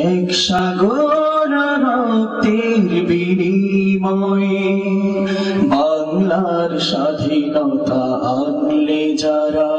এক সাগর রক্তের বিনিময়ে বাংলার স্বাধীনতা আনলে যারা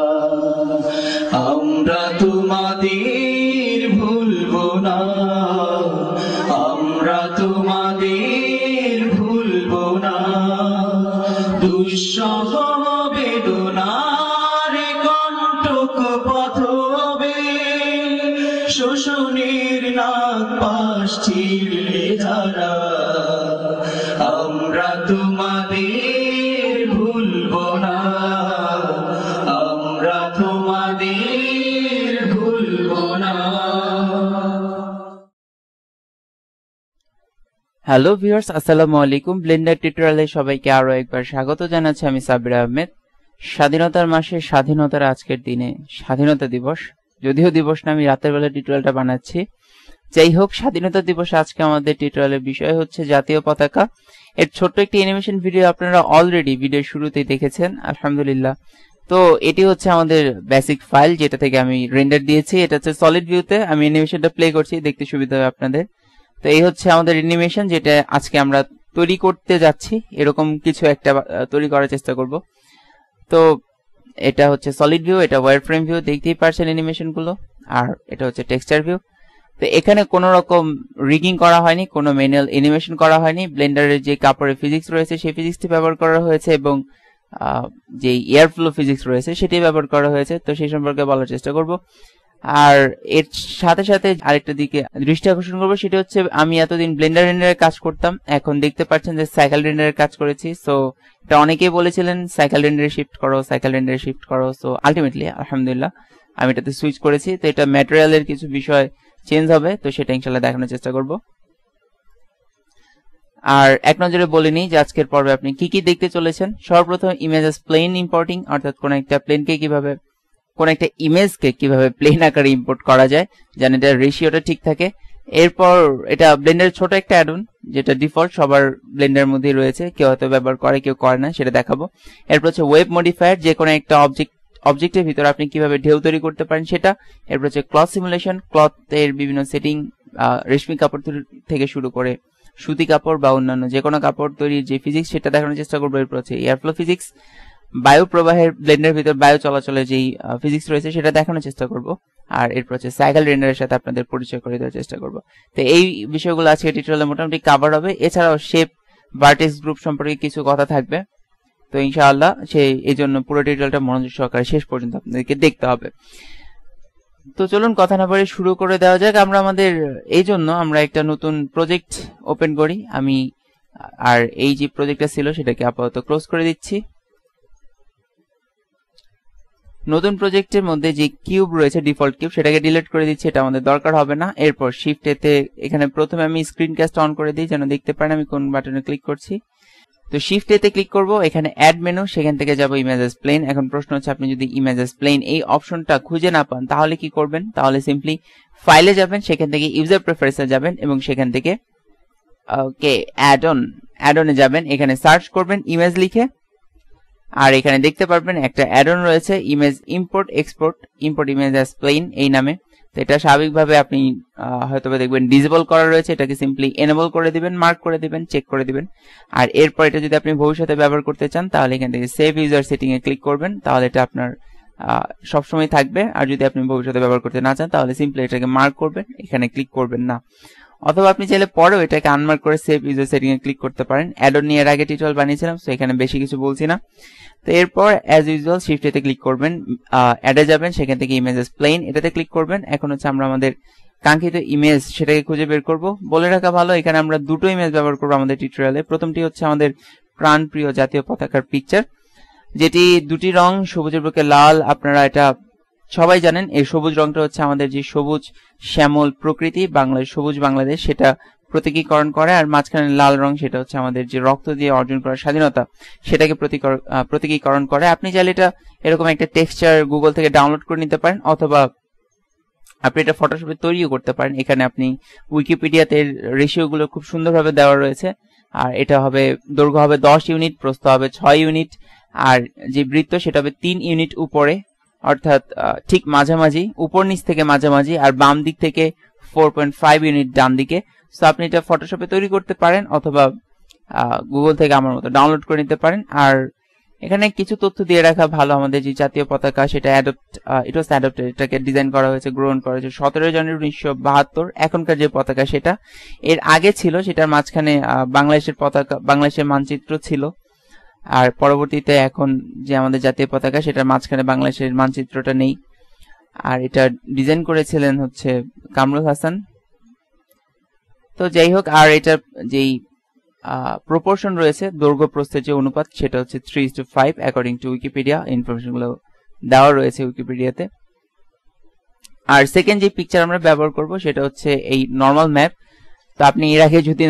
হ্যালো ভিউয়ার্স আসসালামু আলাইকুম ব্লেন্ডার টিউটোরিয়ালে সবাইকে আরো একবার স্বাগত জানাচ্ছি আমি সাবির আহমেদ স্বাধীনতার মাসে স্বাধীনতার আজকের দিনে স্বাধীনতা দিবস যদিও দিবস না আমি রাতের বেলা টিউটোরিয়ালটা বানাচ্ছি যাই হোক স্বাধীনতা দিবস আজকে আমাদের টিউটোরিয়ালের বিষয় হচ্ছে জাতীয় পতাকা এর ছোট্ট একটি অ্যানিমেশন ভিডিও আপনারা অলরেডি ভিডিওর শুরুতেই দেখেছেন আলহামদুলিল্লাহ তো এটি হচ্ছে আমাদের বেসিক ফাইল যেটা থেকে আমি রেন্ডার দিয়েছি এটা হচ্ছে সলিড ভিউতে আমি অ্যানিমেশনটা প্লে করছি দেখতে সুবিধা হবে আপনাদের তো এই হচ্ছে আমাদের অ্যানিমেশন যেটা আজকে আমরা তৈরি করতে যাচ্ছি এরকম কিছু একটা তৈরি করার চেষ্টা করব তো এটা হচ্ছে সলিড ভিউ এটা ওয়ার ফ্রেম ভিউ দেখতেই পারছেন অ্যানিমেশনগুলো আর এটা হচ্ছে টেক্সচার ভিউ তো এখানে কোনো রকম রিগিং করা হয়নি কোনো ম্যানুয়াল অ্যানিমেশন করা হয়নি ব্লেন্ডারের যে কাপড়ের ফিজিক্স রয়েছে সেই ফিজিক্সটি ব্যবহার করা হয়েছে এবং যে এয়ারফ্লো ফিজিক্স রয়েছে সেটি ব্যবহার করা হয়েছে তো সেই সম্পর্কে বলার চেষ্টা করব আর এর সাথে সাথে আরেকটা দিকে দৃষ্টি আকর্ষণ করবো সেটা হচ্ছে আমি এতদিন ব্লেন্ডার রেন্ডারের কাজ করতাম এখন দেখতে পাচ্ছেন যে সাইকেল রেন্ডারের কাজ করেছি সো এটা অনেকেই বলেছিলেন সাইকেল রেন্ডারে শিফট করো সাইকেল রেন্ডারে শিফট করো সো আলটিমেটলি আলহামদুলিল্লাহ আমি এটাতে সুইচ করেছি তো এটা ম্যাটেরিয়ালের কিছু বিষয় চেঞ্জ হবে তো সেটা ইনশাল্লাহ দেখানোর চেষ্টা করব আর এক নজরে বলে নিই যে আজকের পর্বে আপনি কি কি দেখতে চলেছেন সর্বপ্রথম ইমেজেস প্লেন ইম্পোর্টিং অর্থাৎ কোন একটা প্লেনকে কিভাবে কোন একটা ইমেজকে কিভাবে প্লেন আকারে ইম্পোর্ট করা যায় যেন এটা রেশিওটা ঠিক থাকে এরপর এটা ব্লেন্ডার ছোট একটা অ্যাডুন যেটা ডিফল্ট সবার ব্লেন্ডার মধ্যে রয়েছে কেউ হয়তো ব্যবহার করে কেউ করে না সেটা দেখাবো এরপর হচ্ছে ওয়েব মডিফায়ার যে কোনো একটা অবজেক্ট অবজেক্টের ভিতরে আপনি কিভাবে ঢেউ তৈরি করতে পারেন সেটা এরপর হচ্ছে ক্লথ সিমুলেশন ক্লথ এর বিভিন্ন সেটিং রেশমি কাপড় থেকে শুরু করে সুতি কাপড় বা অন্যান্য যে কোনো কাপড় তৈরির যে ফিজিক্স সেটা দেখানোর চেষ্টা করবো এরপর হচ্ছে এয়ারফ্লো ফিজিক্স বায়ু প্রবাহের ব্লেন্ডের ভিতর বায়ু চলাচলে যেই ফিজিক্স রয়েছে সেটা দেখানোর চেষ্টা করব আর এরপর হচ্ছে সাইকেল রেন্ডারের সাথে আপনাদের পরিচয় করে দেওয়ার চেষ্টা করব তো এই বিষয়গুলো আজকে টিউটোরিয়ালে মোটামুটি কভার হবে এছাড়াও শেপ ভার্টেক্স গ্রুপ সম্পর্কে কিছু কথা থাকবে তো ইনশাআল্লাহ সেই এই জন্য পুরো টিউটোরিয়ালটা মনোযোগ সহকারে শেষ পর্যন্ত আপনাদেরকে দেখতে হবে তো চলুন কথা না বলে শুরু করে দেওয়া যাক আমরা আমাদের এই জন্য আমরা একটা নতুন প্রজেক্ট ওপেন করি আমি আর এই যে প্রজেক্টটা ছিল সেটাকে আপাতত ক্লোজ করে দিচ্ছি নতুন প্রজেক্টের মধ্যে যে কিউব রয়েছে ডিফল্ট কিউব সেটাকে ডিলিট করে দিচ্ছি এটা আমাদের দরকার হবে না এরপর শিফট এতে এখানে প্রথমে আমি ক্যাস্ট অন করে দিই যেন দেখতে পারেন আমি কোন বাটনে ক্লিক করছি তো শিফট এতে ক্লিক করব এখানে অ্যাড মেনু সেখান থেকে যাব ইমেজেস প্লেন এখন প্রশ্ন হচ্ছে আপনি যদি ইমেজেস প্লেন এই অপশনটা খুঁজে না পান তাহলে কি করবেন তাহলে সিম্পলি ফাইলে যাবেন সেখান থেকে ইউজার প্রেফারেন্সে যাবেন এবং সেখান থেকে ওকে অ্যাড অন অ্যাড অনে যাবেন এখানে সার্চ করবেন ইমেজ লিখে আর এখানে দেখতে পারবেন একটা অ্যাডন রয়েছে image import export import image as plane এই নামে তো এটা স্বাভাবিকভাবে আপনি হয়তো দেখবেন ডিজেবল করা রয়েছে এটাকে সিম্পলি এনেবল করে দিবেন মার্ক করে দিবেন চেক করে দিবেন আর এরপর এটা যদি আপনি ভবিষ্যতে ব্যবহার করতে চান তাহলে এখান থেকে সেভ ইউজার সেটিং এ ক্লিক করবেন তাহলে এটা আপনার সবসময় থাকবে আর যদি আপনি ভবিষ্যতে ব্যবহার করতে না চান তাহলে সিম্পলি এটাকে মার্ক করবেন এখানে ক্লিক করবেন না অথবা আপনি চাইলে পরেও এটাকে আনমার্ক করে সেভ ইউজার সেটিং এ ক্লিক করতে পারেন অ্যাডন নিয়ে এর আগে টিউটোরিয়াল বানিয়েছিলাম সো এখানে বেশি কিছু বলছি না তো এরপর অ্যাজ ইউজুয়াল শিফট এতে ক্লিক করবেন অ্যাডে যাবেন সেখান থেকে ইমেজেস প্লেন এটাতে ক্লিক করবেন এখন হচ্ছে আমরা আমাদের কাঙ্ক্ষিত ইমেজ সেটাকে খুঁজে বের করব বলে রাখা ভালো এখানে আমরা দুটো ইমেজ ব্যবহার করবো আমাদের টিউটোরিয়ালে প্রথমটি হচ্ছে আমাদের প্রাণপ্রিয় জাতীয় পতাকার পিকচার যেটি দুটি রং সবুজের বুকে লাল আপনারা এটা সবাই জানেন এই সবুজ রংটা হচ্ছে আমাদের যে সবুজ শ্যামল প্রকৃতি বাংলার সবুজ বাংলাদেশ সেটা প্রতীকীকরণ করে আর মাঝখানে লাল রং সেটা হচ্ছে আমাদের যে রক্ত দিয়ে অর্জন করা স্বাধীনতা সেটাকে প্রতীকীকরণ করে আপনি চাইলে এটা এরকম একটা টেক্সচার গুগল থেকে ডাউনলোড করে নিতে পারেন অথবা আপনি এটা ফটোশপে তৈরিও করতে পারেন এখানে আপনি উইকিপিডিয়াতে রেশিওগুলো খুব সুন্দরভাবে দেওয়া রয়েছে আর এটা হবে দৈর্ঘ্য হবে দশ ইউনিট প্রস্থ হবে ছয় ইউনিট আর যে বৃত্ত সেটা হবে তিন ইউনিট উপরে অর্থাৎ ঠিক মাঝামাঝি উপর নিচ থেকে মাঝামাঝি আর বাম দিক থেকে ফোর পয়েন্ট ফাইভ ইউনিট ডান দিকে সো আপনি এটা ফটোশপে তৈরি করতে পারেন অথবা গুগল থেকে আমার মতো ডাউনলোড করে নিতে পারেন আর এখানে কিছু তথ্য দিয়ে রাখা ভালো আমাদের যে জাতীয় পতাকা সেটা অ্যাডপ্ট ইট ওয়াজ অ্যাডপ্টেড এটাকে ডিজাইন করা হয়েছে গ্রহণ করা হয়েছে সতেরো জানুয়ারি উনিশশো বাহাত্তর এখনকার যে পতাকা সেটা এর আগে ছিল সেটার মাঝখানে বাংলাদেশের পতাকা বাংলাদেশের মানচিত্র ছিল আর পরবর্তীতে এখন যে আমাদের জাতীয় পতাকা সেটার মাঝখানে বাংলাদেশের মানচিত্রটা নেই আর এটা ডিজাইন করেছিলেন হচ্ছে কামরুল হাসান তো যাই হোক আর এটার যেই প্রপোর্শন রয়েছে দৈর্ঘ্য প্রস্থের যে অনুপাত সেটা হচ্ছে three two five according to Wikipedia ইনফরমেশনগুলো দেওয়া রয়েছে উইকিপিডিয়াতে আর সেকেন্ড যে পিকচার আমরা ব্যবহার করব সেটা হচ্ছে এই নর্মাল ম্যাপ তো আপনি এর আগে যদি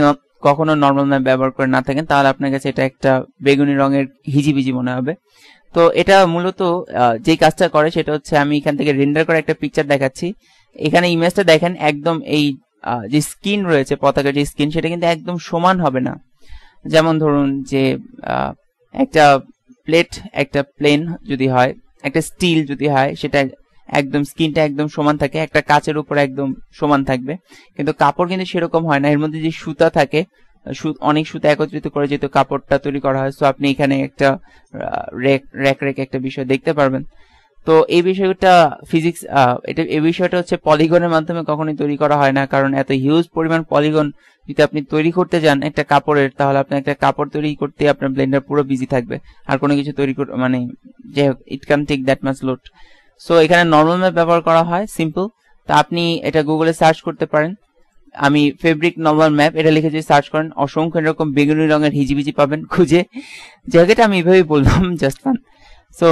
কখনো নর্মাল ম্যাপ ব্যবহার করে না থাকেন তাহলে আপনার কাছে এটা একটা বেগুনি রঙের হিজিবিজি মনে হবে তো এটা মূলত যে কাজটা করে সেটা হচ্ছে আমি এখান থেকে রেন্ডার করে একটা পিকচার দেখাচ্ছি এখানে ইমেজটা দেখেন একদম এই যে স্কিন রয়েছে পতাকার যে স্কিন সেটা কিন্তু একদম সমান হবে না যেমন ধরুন যে একটা প্লেট একটা প্লেন যদি হয় একটা স্টিল যদি হয় সেটা একদম স্কিনটা একদম সমান থাকে একটা কাচের উপর একদম সমান থাকবে কিন্তু কাপড় কিন্তু সেরকম হয় না এর মধ্যে যে সুতা থাকে অনেক সুতা একত্রিত করে যেহেতু কাপড়টা তৈরি করা হয় তো আপনি এখানে একটা র্যাক র্যাক একটা বিষয় দেখতে পারবেন তো এই বিষয়টা ফিজিক্স এটা এই বিষয়টা হচ্ছে পলিগনের মাধ্যমে কখনোই তৈরি করা হয় না কারণ এত হিউজ পরিমাণ পলিগন যদি আপনি তৈরি করতে যান একটা কাপড়ের তাহলে আপনি একটা কাপড় তৈরি করতে আপনার ব্লেন্ডার পুরো বিজি থাকবে আর কোনো কিছু তৈরি মানে যাই হোক it can take that mass load so এখানে নর্মাল ম্যাপ ব্যবহার করা হয় সিম্পল তো আপনি এটা গুগলে সার্চ করতে পারেন আমি ফেব্রিক নর্মাল ম্যাপ এটা লিখে যদি সার্চ করেন অসংখ্য এরকম বেগুনি রঙের হিজিবিজি পাবেন খুঁজে জায়গাটা আমি এভাবেই বললাম জাস্ট ফান সো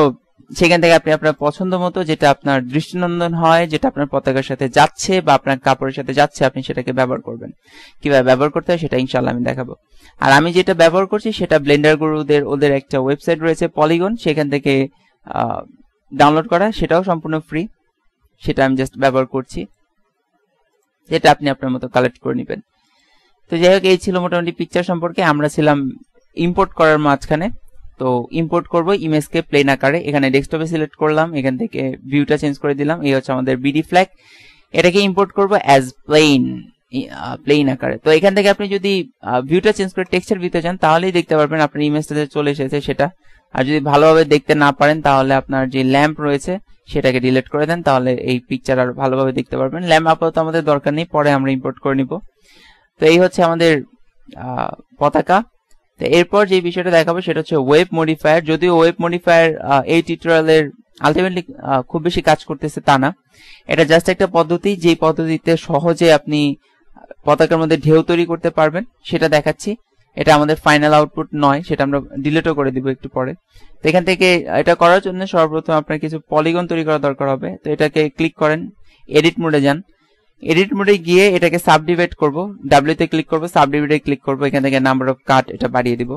সেখান থেকে আপনি আপনার পছন্দ মতো যেটা আপনার দৃষ্টিনন্দন হয় যেটা আপনার পতাকার সাথে যাচ্ছে বা আপনার কাপড়ের সাথে যাচ্ছে আপনি সেটাকে ব্যবহার করবেন কিভাবে ব্যবহার করতে হয় সেটা ইনশাল্লাহ আমি দেখাবো আর আমি যেটা ব্যবহার করছি সেটা ব্লেন্ডার গুরুদের ওদের একটা ওয়েবসাইট রয়েছে পলিগন সেখান থেকে ডাউনলোড করা সেটাও সম্পূর্ণ ফ্রি সেটা আমি জাস্ট ব্যবহার করছি এটা আপনি আপনার মতো কালেক্ট করে নেবেন তো যাই হোক এই ছিল মোটামুটি পিকচার সম্পর্কে আমরা ছিলাম ইম্পোর্ট করার মাঝখানে তো ইম্পোর্ট করব ইমেজকে প্লেন আকারে এখানে ডেস্কটপে সিলেক্ট করলাম এখান থেকে ভিউটা চেঞ্জ করে দিলাম এই হচ্ছে আমাদের বিডি ফ্ল্যাগ এটাকে ইম্পোর্ট করব অ্যাজ প্লেন প্লেন আকারে তো এখান থেকে আপনি যদি ভিউটা চেঞ্জ করে টেক্সচার ভিউতে যান তাহলেই দেখতে পারবেন আপনার ইমেজটাতে চলে এসেছে সেটা আর যদি ভালোভাবে দেখতে না পারেন তাহলে আপনার যে ল্যাম্প রয়েছে সেটাকে ডিলেট করে দেন তাহলে এই পিকচার আর ভালোভাবে দেখতে পারবেন ল্যাম্প আপাতত আমাদের দরকার নেই পরে আমরা ইম্পোর্ট করে নিব তো এই হচ্ছে আমাদের পতাকা তো এরপর যে বিষয়টা দেখাবো সেটা হচ্ছে ওয়েব মডিফায়ার যদিও ওয়েব মডিফায়ার এই টিউটোরিয়ালের আলটিমেটলি খুব বেশি কাজ করতেছে তা না এটা জাস্ট একটা পদ্ধতি যে পদ্ধতিতে সহজে আপনি পতাকার মধ্যে ঢেউ তৈরি করতে পারবেন সেটা দেখাচ্ছি এটা আমাদের ফাইনাল আউটপুট নয় সেটা আমরা ডিলেটও করে দিব একটু পরে তো এখান থেকে এটা করার জন্য সর্বপ্রথম আপনার কিছু পলিগন তৈরি করা দরকার হবে তো এটাকে ক্লিক করেন এডিট মোডে যান এডিট মোডে গিয়ে এটাকে সাবডিভাইড করব ডাব্লিউতে ক্লিক করব সাবডিভাইডে ক্লিক করব এখান থেকে নাম্বার অফ কাট এটা বাড়িয়ে দিব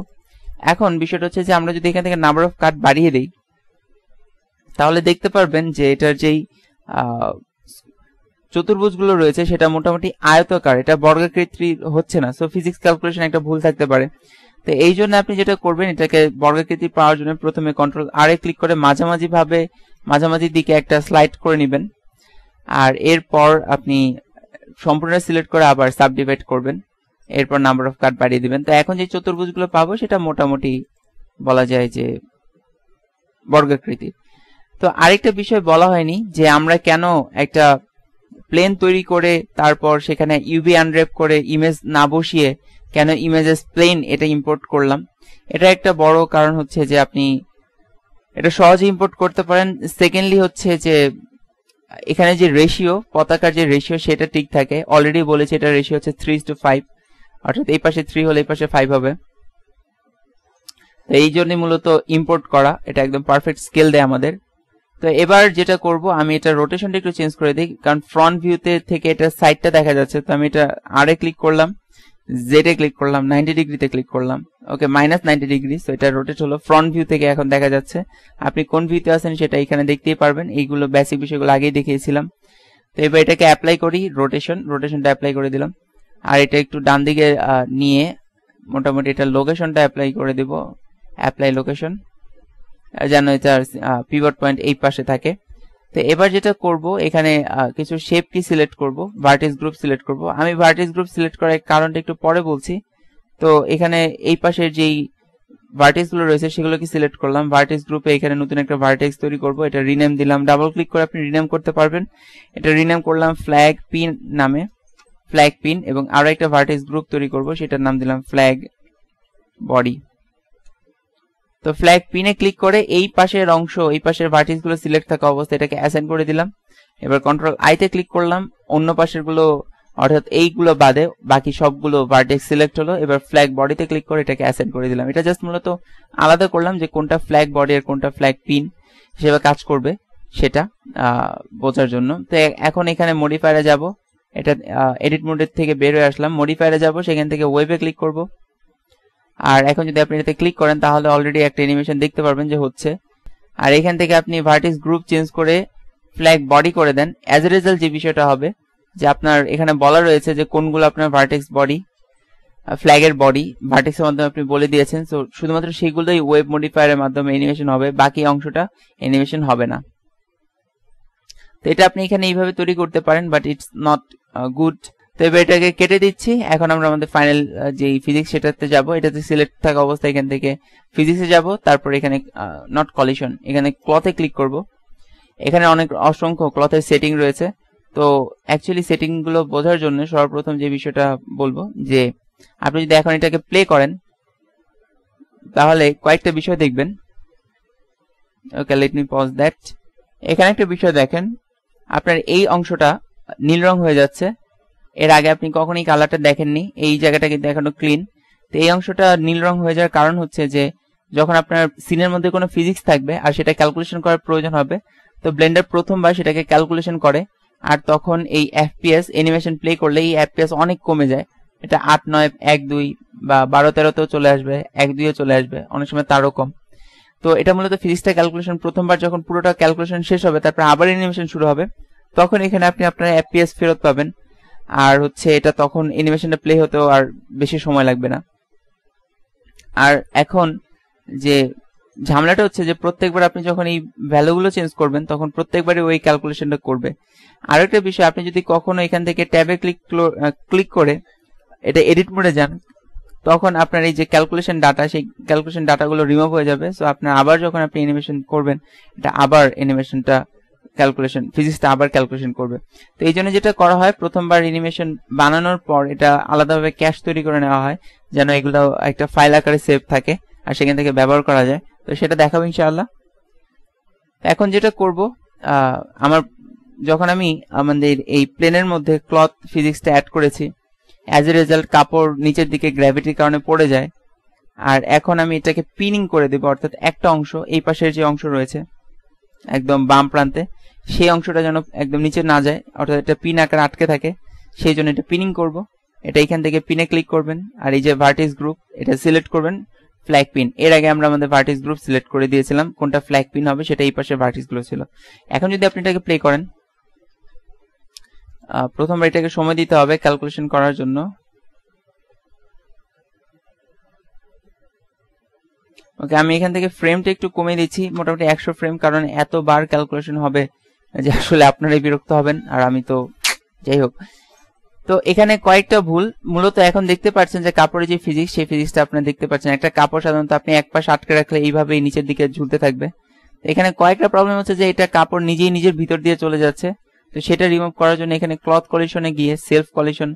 এখন বিষয়টা হচ্ছে যে আমরা যদি এখান থেকে নাম্বার অফ কাট বাড়িয়ে দেই তাহলে দেখতে পারবেন যে এটার যেই চতুর্ভুজগুলো রয়েছে সেটা মোটামুটি আয়তকার এটা বর্গাকৃতি হচ্ছে না সো ফিজিক্স ক্যালকুলেশন একটা ভুল থাকতে পারে তো এই জন্য আপনি যেটা করবেন এটাকে বর্গাকৃতি পাওয়ার জন্য প্রথমে কন্ট্রোল আর এ ক্লিক করে মাঝামাঝি ভাবে মাঝামাঝি দিকে একটা স্লাইড করে নেবেন আর এরপর আপনি সম্পূর্ণ সিলেক্ট করে আবার সাবডিভাইড করবেন এরপর নাম্বার অফ কার্ড বাড়িয়ে দিবেন তো এখন যে চতুর্ভুজগুলো পাবো সেটা মোটামুটি বলা যায় যে বর্গাকৃতি তো আরেকটা বিষয় বলা হয়নি যে আমরা কেন একটা প্লেন তৈরি করে তারপর সেখানে ইউভি আনরেপ করে ইমেজ না বসিয়ে কেন ইমেজেস প্লেন এটা ইম্পোর্ট করলাম এটা একটা বড় কারণ হচ্ছে যে আপনি এটা সহজে ইম্পোর্ট করতে পারেন সেকেন্ডলি হচ্ছে যে এখানে যে রেশিও পতাকার যে রেশিও সেটা ঠিক থাকে অলরেডি বলেছে এটা রেশিও হচ্ছে থ্রি টু ফাইভ অর্থাৎ এই পাশে থ্রি হলে এই পাশে ফাইভ হবে তো এই জন্যই মূলত ইম্পোর্ট করা এটা একদম পারফেক্ট স্কেল দেয় আমাদের তো এবার যেটা করব আমি এটা রোটেশনটা একটু চেঞ্জ করে দিই কারণ ফ্রন্ট ভিউতে থেকে এটা সাইডটা দেখা যাচ্ছে তো আমি এটা আর এ ক্লিক করলাম জেড এ ক্লিক করলাম নাইনটি ডিগ্রিতে ক্লিক করলাম ওকে মাইনাস নাইনটি ডিগ্রি তো এটা রোটেট হলো ফ্রন্ট ভিউ থেকে এখন দেখা যাচ্ছে আপনি কোন ভিউতে আছেন সেটা এখানে দেখতেই পারবেন এইগুলো বেসিক বিষয়গুলো আগেই দেখিয়েছিলাম তো এবার এটাকে অ্যাপ্লাই করি রোটেশন রোটেশনটা অ্যাপ্লাই করে দিলাম আর এটা একটু ডান দিকে নিয়ে মোটামুটি এটা লোকেশনটা অ্যাপ্লাই করে দেব অ্যাপ্লাই লোকেশন যেন এটা পিভট পয়েন্ট এই পাশে থাকে তো এবার যেটা করব এখানে কিছু শেপ কি সিলেক্ট করব ভার্টিস গ্রুপ সিলেক্ট করব আমি ভার্টিস গ্রুপ সিলেক্ট করার কারণটা একটু পরে বলছি তো এখানে এই পাশের যেই ভার্টিস গুলো রয়েছে সেগুলোকে সিলেক্ট করলাম ভার্টিস গ্রুপে এখানে নতুন একটা ভার্টেক্স তৈরি করব এটা রিনেম দিলাম ডাবল ক্লিক করে আপনি রিনেম করতে পারবেন এটা রিনেম করলাম ফ্ল্যাগ পিন নামে ফ্ল্যাগ পিন এবং আরো একটা ভার্টিস গ্রুপ তৈরি করব সেটার নাম দিলাম ফ্ল্যাগ বডি তো ফ্ল্যাগ পিনে ক্লিক করে এই পাশের অংশ এই পাশের ভার্টিস গুলো সিলেক্ট থাকা অবস্থায় এটাকে অ্যাসাইন করে দিলাম এবার কন্ট্রোল আইতে ক্লিক করলাম অন্য পাশের গুলো অর্থাৎ এইগুলো বাদে বাকি সবগুলো ভার্টেক্স সিলেক্ট হলো এবার ফ্ল্যাগ বডিতে ক্লিক করে এটাকে অ্যাসেন্ড করে দিলাম এটা জাস্ট মূলত আলাদা করলাম যে কোনটা ফ্ল্যাগ বডি আর কোনটা ফ্ল্যাগ পিন হিসেবে কাজ করবে সেটা বোঝার জন্য তো এখন এখানে মডিফায়ারে যাব এটা এডিট মোডের থেকে বের হয়ে আসলাম মডিফায়ারে যাব সেখান থেকে ওয়েবে ক্লিক করবো আর এখন যদি আপনি এটাতে ক্লিক করেন তাহলে অলরেডি একটা অ্যানিমেশন দেখতে পারবেন যে হচ্ছে আর এখান থেকে আপনি ভার্টিস গ্রুপ চেঞ্জ করে ফ্ল্যাগ বডি করে দেন অ্যাজ এ রেজাল্ট যে বিষয়টা হবে যে আপনার এখানে বলা রয়েছে যে কোনগুলো আপনার ভার্টিক্স বডি ফ্ল্যাগের বডি ভার্টিক্সের মাধ্যমে আপনি বলে দিয়েছেন সো শুধুমাত্র সেগুলোই ওয়েব মডিফায়ারের মাধ্যমে অ্যানিমেশন হবে বাকি অংশটা অ্যানিমেশন হবে না তো এটা আপনি এখানে এইভাবে তৈরি করতে পারেন বাট ইটস নট গুড তো এবার এটাকে কেটে দিচ্ছি এখন আমরা আমাদের ফাইনাল যে ফিজিক্স সেটাতে যাব এটাতে সিলেক্ট থাকা অবস্থায় এখান থেকে ফিজিক্সে যাব তারপর এখানে নট কলিশন এখানে ক্লথে ক্লিক করব এখানে অনেক অসংখ্য ক্লথের সেটিং রয়েছে তো অ্যাকচুয়ালি সেটিংগুলো বোঝার জন্য সর্বপ্রথম যে বিষয়টা বলবো যে আপনি যদি এখন এটাকে প্লে করেন তাহলে কয়েকটা বিষয় দেখবেন okay let me pause that এখানে একটা বিষয় দেখেন আপনার এই অংশটা নীল রং হয়ে যাচ্ছে এর আগে আপনি কখনোই কালারটা দেখেননি এই জায়গাটা কিন্তু এখনো ক্লিন তো এই অংশটা নীল রং হয়ে যাওয়ার কারণ হচ্ছে যে যখন আপনার সিনের মধ্যে কোনো ফিজিক্স থাকবে আর সেটা ক্যালকুলেশন করার প্রয়োজন হবে তো ব্লেন্ডার প্রথমবার সেটাকে ক্যালকুলেশন করে আর তখন এই এফপিএস অ্যানিমেশন প্লে করলে এই এফপিএস অনেক কমে যায় এটা আট নয় এক দুই বা বারো তেরোতেও চলে আসবে এক দুইও চলে আসবে অনেক সময় তারও কম তো এটা মূলত ফিজিক্সটা ক্যালকুলেশন প্রথমবার যখন পুরোটা ক্যালকুলেশন শেষ হবে তারপর আবার অ্যানিমেশন শুরু হবে তখন এখানে আপনি আপনার এফপিএস ফেরত পাবেন আর হচ্ছে এটা তখন অ্যানিমেশনটা প্লে হতেও আর বেশি সময় লাগবে না আর এখন যে ঝামেলাটা হচ্ছে যে প্রত্যেকবার আপনি যখন এই ভ্যালুগুলো চেঞ্জ করবেন তখন প্রত্যেকবারই ওই ক্যালকুলেশনটা করবে আরেকটা বিষয় আপনি যদি কখনো এখান থেকে ট্যাবে ক্লিক ক্লিক করে এটা এডিট মোডে যান তখন আপনার এই যে ক্যালকুলেশন ডাটা সেই ক্যালকুলেশন ডাটাগুলো রিমুভ হয়ে যাবে সো আপনার আবার যখন আপনি অ্যানিমেশন করবেন এটা আবার অ্যানিমেশনটা ক্যালকুলেশন ফিজিক্সটা আবার ক্যালকুলেশন করবে তো এই জন্য যেটা করা হয় প্রথমবার অ্যানিমেশন বানানোর পর এটা আলাদাভাবে ক্যাশ তৈরি করে নেওয়া হয় যেন এগুলো একটা ফাইল আকারে সেভ থাকে আর সেখান থেকে ব্যবহার করা যায় তো সেটা দেখাবো ইনশাআল্লাহ এখন যেটা করব আমার যখন আমি আমাদের এই প্লেনের মধ্যে ক্লথ ফিজিক্সটা অ্যাড করেছি অ্যাজ এ রেজাল্ট কাপড় নিচের দিকে গ্র্যাভিটির কারণে পড়ে যায় আর এখন আমি এটাকে পিনিং করে দেবো অর্থাৎ একটা অংশ এই পাশের যে অংশ রয়েছে একদম বাম প্রান্তে সেই অংশটা যেন একদম নিচে না যায় অর্থাৎ এটা পিন আকারে আটকে থাকে সেই জন্য এটা পিনিং করব এটা এখান থেকে পিনে ক্লিক করবেন আর এই যে ভার্টিস গ্রুপ এটা সিলেক্ট করবেন ফ্ল্যাগ পিন এর আগে আমরা আমাদের ভার্টিস গ্রুপ সিলেক্ট করে দিয়েছিলাম কোনটা ফ্ল্যাগ পিন হবে সেটা এই পাশে ভার্টিস ছিল এখন যদি আপনি এটাকে প্লে করেন প্রথমবার এটাকে সময় দিতে হবে ক্যালকুলেশন করার জন্য ওকে আমি এখান থেকে ফ্রেমটা একটু কমে দিচ্ছি মোটামুটি একশো ফ্রেম কারণ এতবার ক্যালকুলেশন হবে যে আসলে আপনারাই বিরক্ত হবেন আর আমি তো যাই হোক তো এখানে কয়েকটা ভুল মূলত এখন দেখতে পাচ্ছেন যে কাপড়ের যে ফিজিক্স সেই ফিজিক্সটা আপনারা দেখতে পাচ্ছেন একটা কাপড় সাধারণত আপনি এক পাশ আটকে রাখলে এইভাবেই নিচের দিকে ঝুলতে থাকবে এখানে কয়েকটা প্রবলেম হচ্ছে যে এটা কাপড় নিজেই নিজের ভিতর দিয়ে চলে যাচ্ছে তো সেটা রিমুভ করার জন্য এখানে ক্লথ কলিশনে গিয়ে সেলফ কলিশন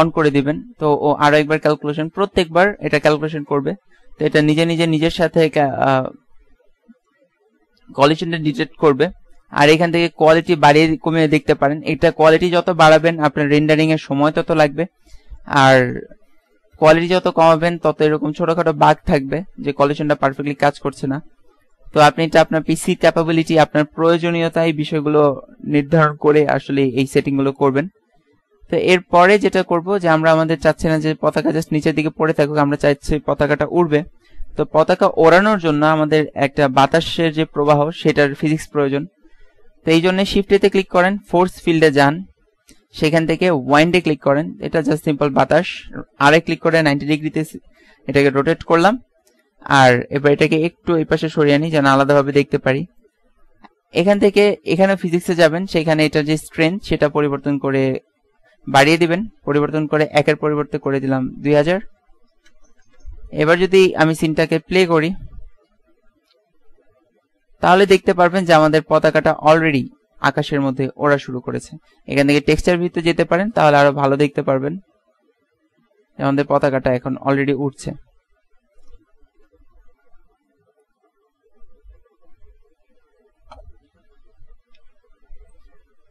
অন করে দিবেন তো ও আরো একবার ক্যালকুলেশন প্রত্যেকবার এটা ক্যালকুলেশন করবে তো এটা নিজে নিজে নিজের সাথে কলিশনটা ডিটেক্ট করবে আর এখান থেকে কোয়ালিটি বাড়িয়ে কমিয়ে দেখতে পারেন এটা কোয়ালিটি যত বাড়াবেন আপনার রেন্ডারিং এর সময় তত লাগবে আর কোয়ালিটি যত কমাবেন তত এরকম ছোটখাটো বাগ থাকবে যে কলেকশনটা পারফেক্টলি কাজ করছে না তো আপনি এটা আপনার পিসি ক্যাপাবিলিটি আপনার প্রয়োজনীয়তা এই বিষয়গুলো নির্ধারণ করে আসলে এই সেটিংগুলো করবেন তো এরপরে যেটা করব যে আমরা আমাদের চাচ্ছি না যে পতাকা জাস্ট নিচের দিকে পড়ে থাকুক আমরা চাইছি পতাকাটা উড়বে তো পতাকা ওড়ানোর জন্য আমাদের একটা বাতাসের যে প্রবাহ সেটার ফিজিক্স প্রয়োজন তো এই জন্য শিফটেতে ক্লিক করেন ফোর্স ফিল্ডে যান সেখান থেকে ওয়াইন্ডে ক্লিক করেন এটা জাস্ট সিম্পল বাতাস আরে ক্লিক করে নাইনটি ডিগ্রিতে এটাকে রোটেট করলাম আর এবার এটাকে একটু এই পাশে সরিয়ে আনি যেন আলাদাভাবে দেখতে পারি এখান থেকে এখানে ফিজিক্সে যাবেন সেখানে এটা যে স্ট্রেন্থ সেটা পরিবর্তন করে বাড়িয়ে দিবেন পরিবর্তন করে একের পরিবর্তে করে দিলাম দুই হাজার এবার যদি আমি সিনটাকে প্লে করি তাহলে দেখতে পারবেন যে আমাদের পতাকাটা অলরেডি আকাশের মধ্যে ওড়া শুরু করেছে এখান থেকে টেক্সচার ভিউতে যেতে পারেন তাহলে আরো ভালো দেখতে পারবেন আমাদের পতাকাটা এখন অলরেডি উঠছে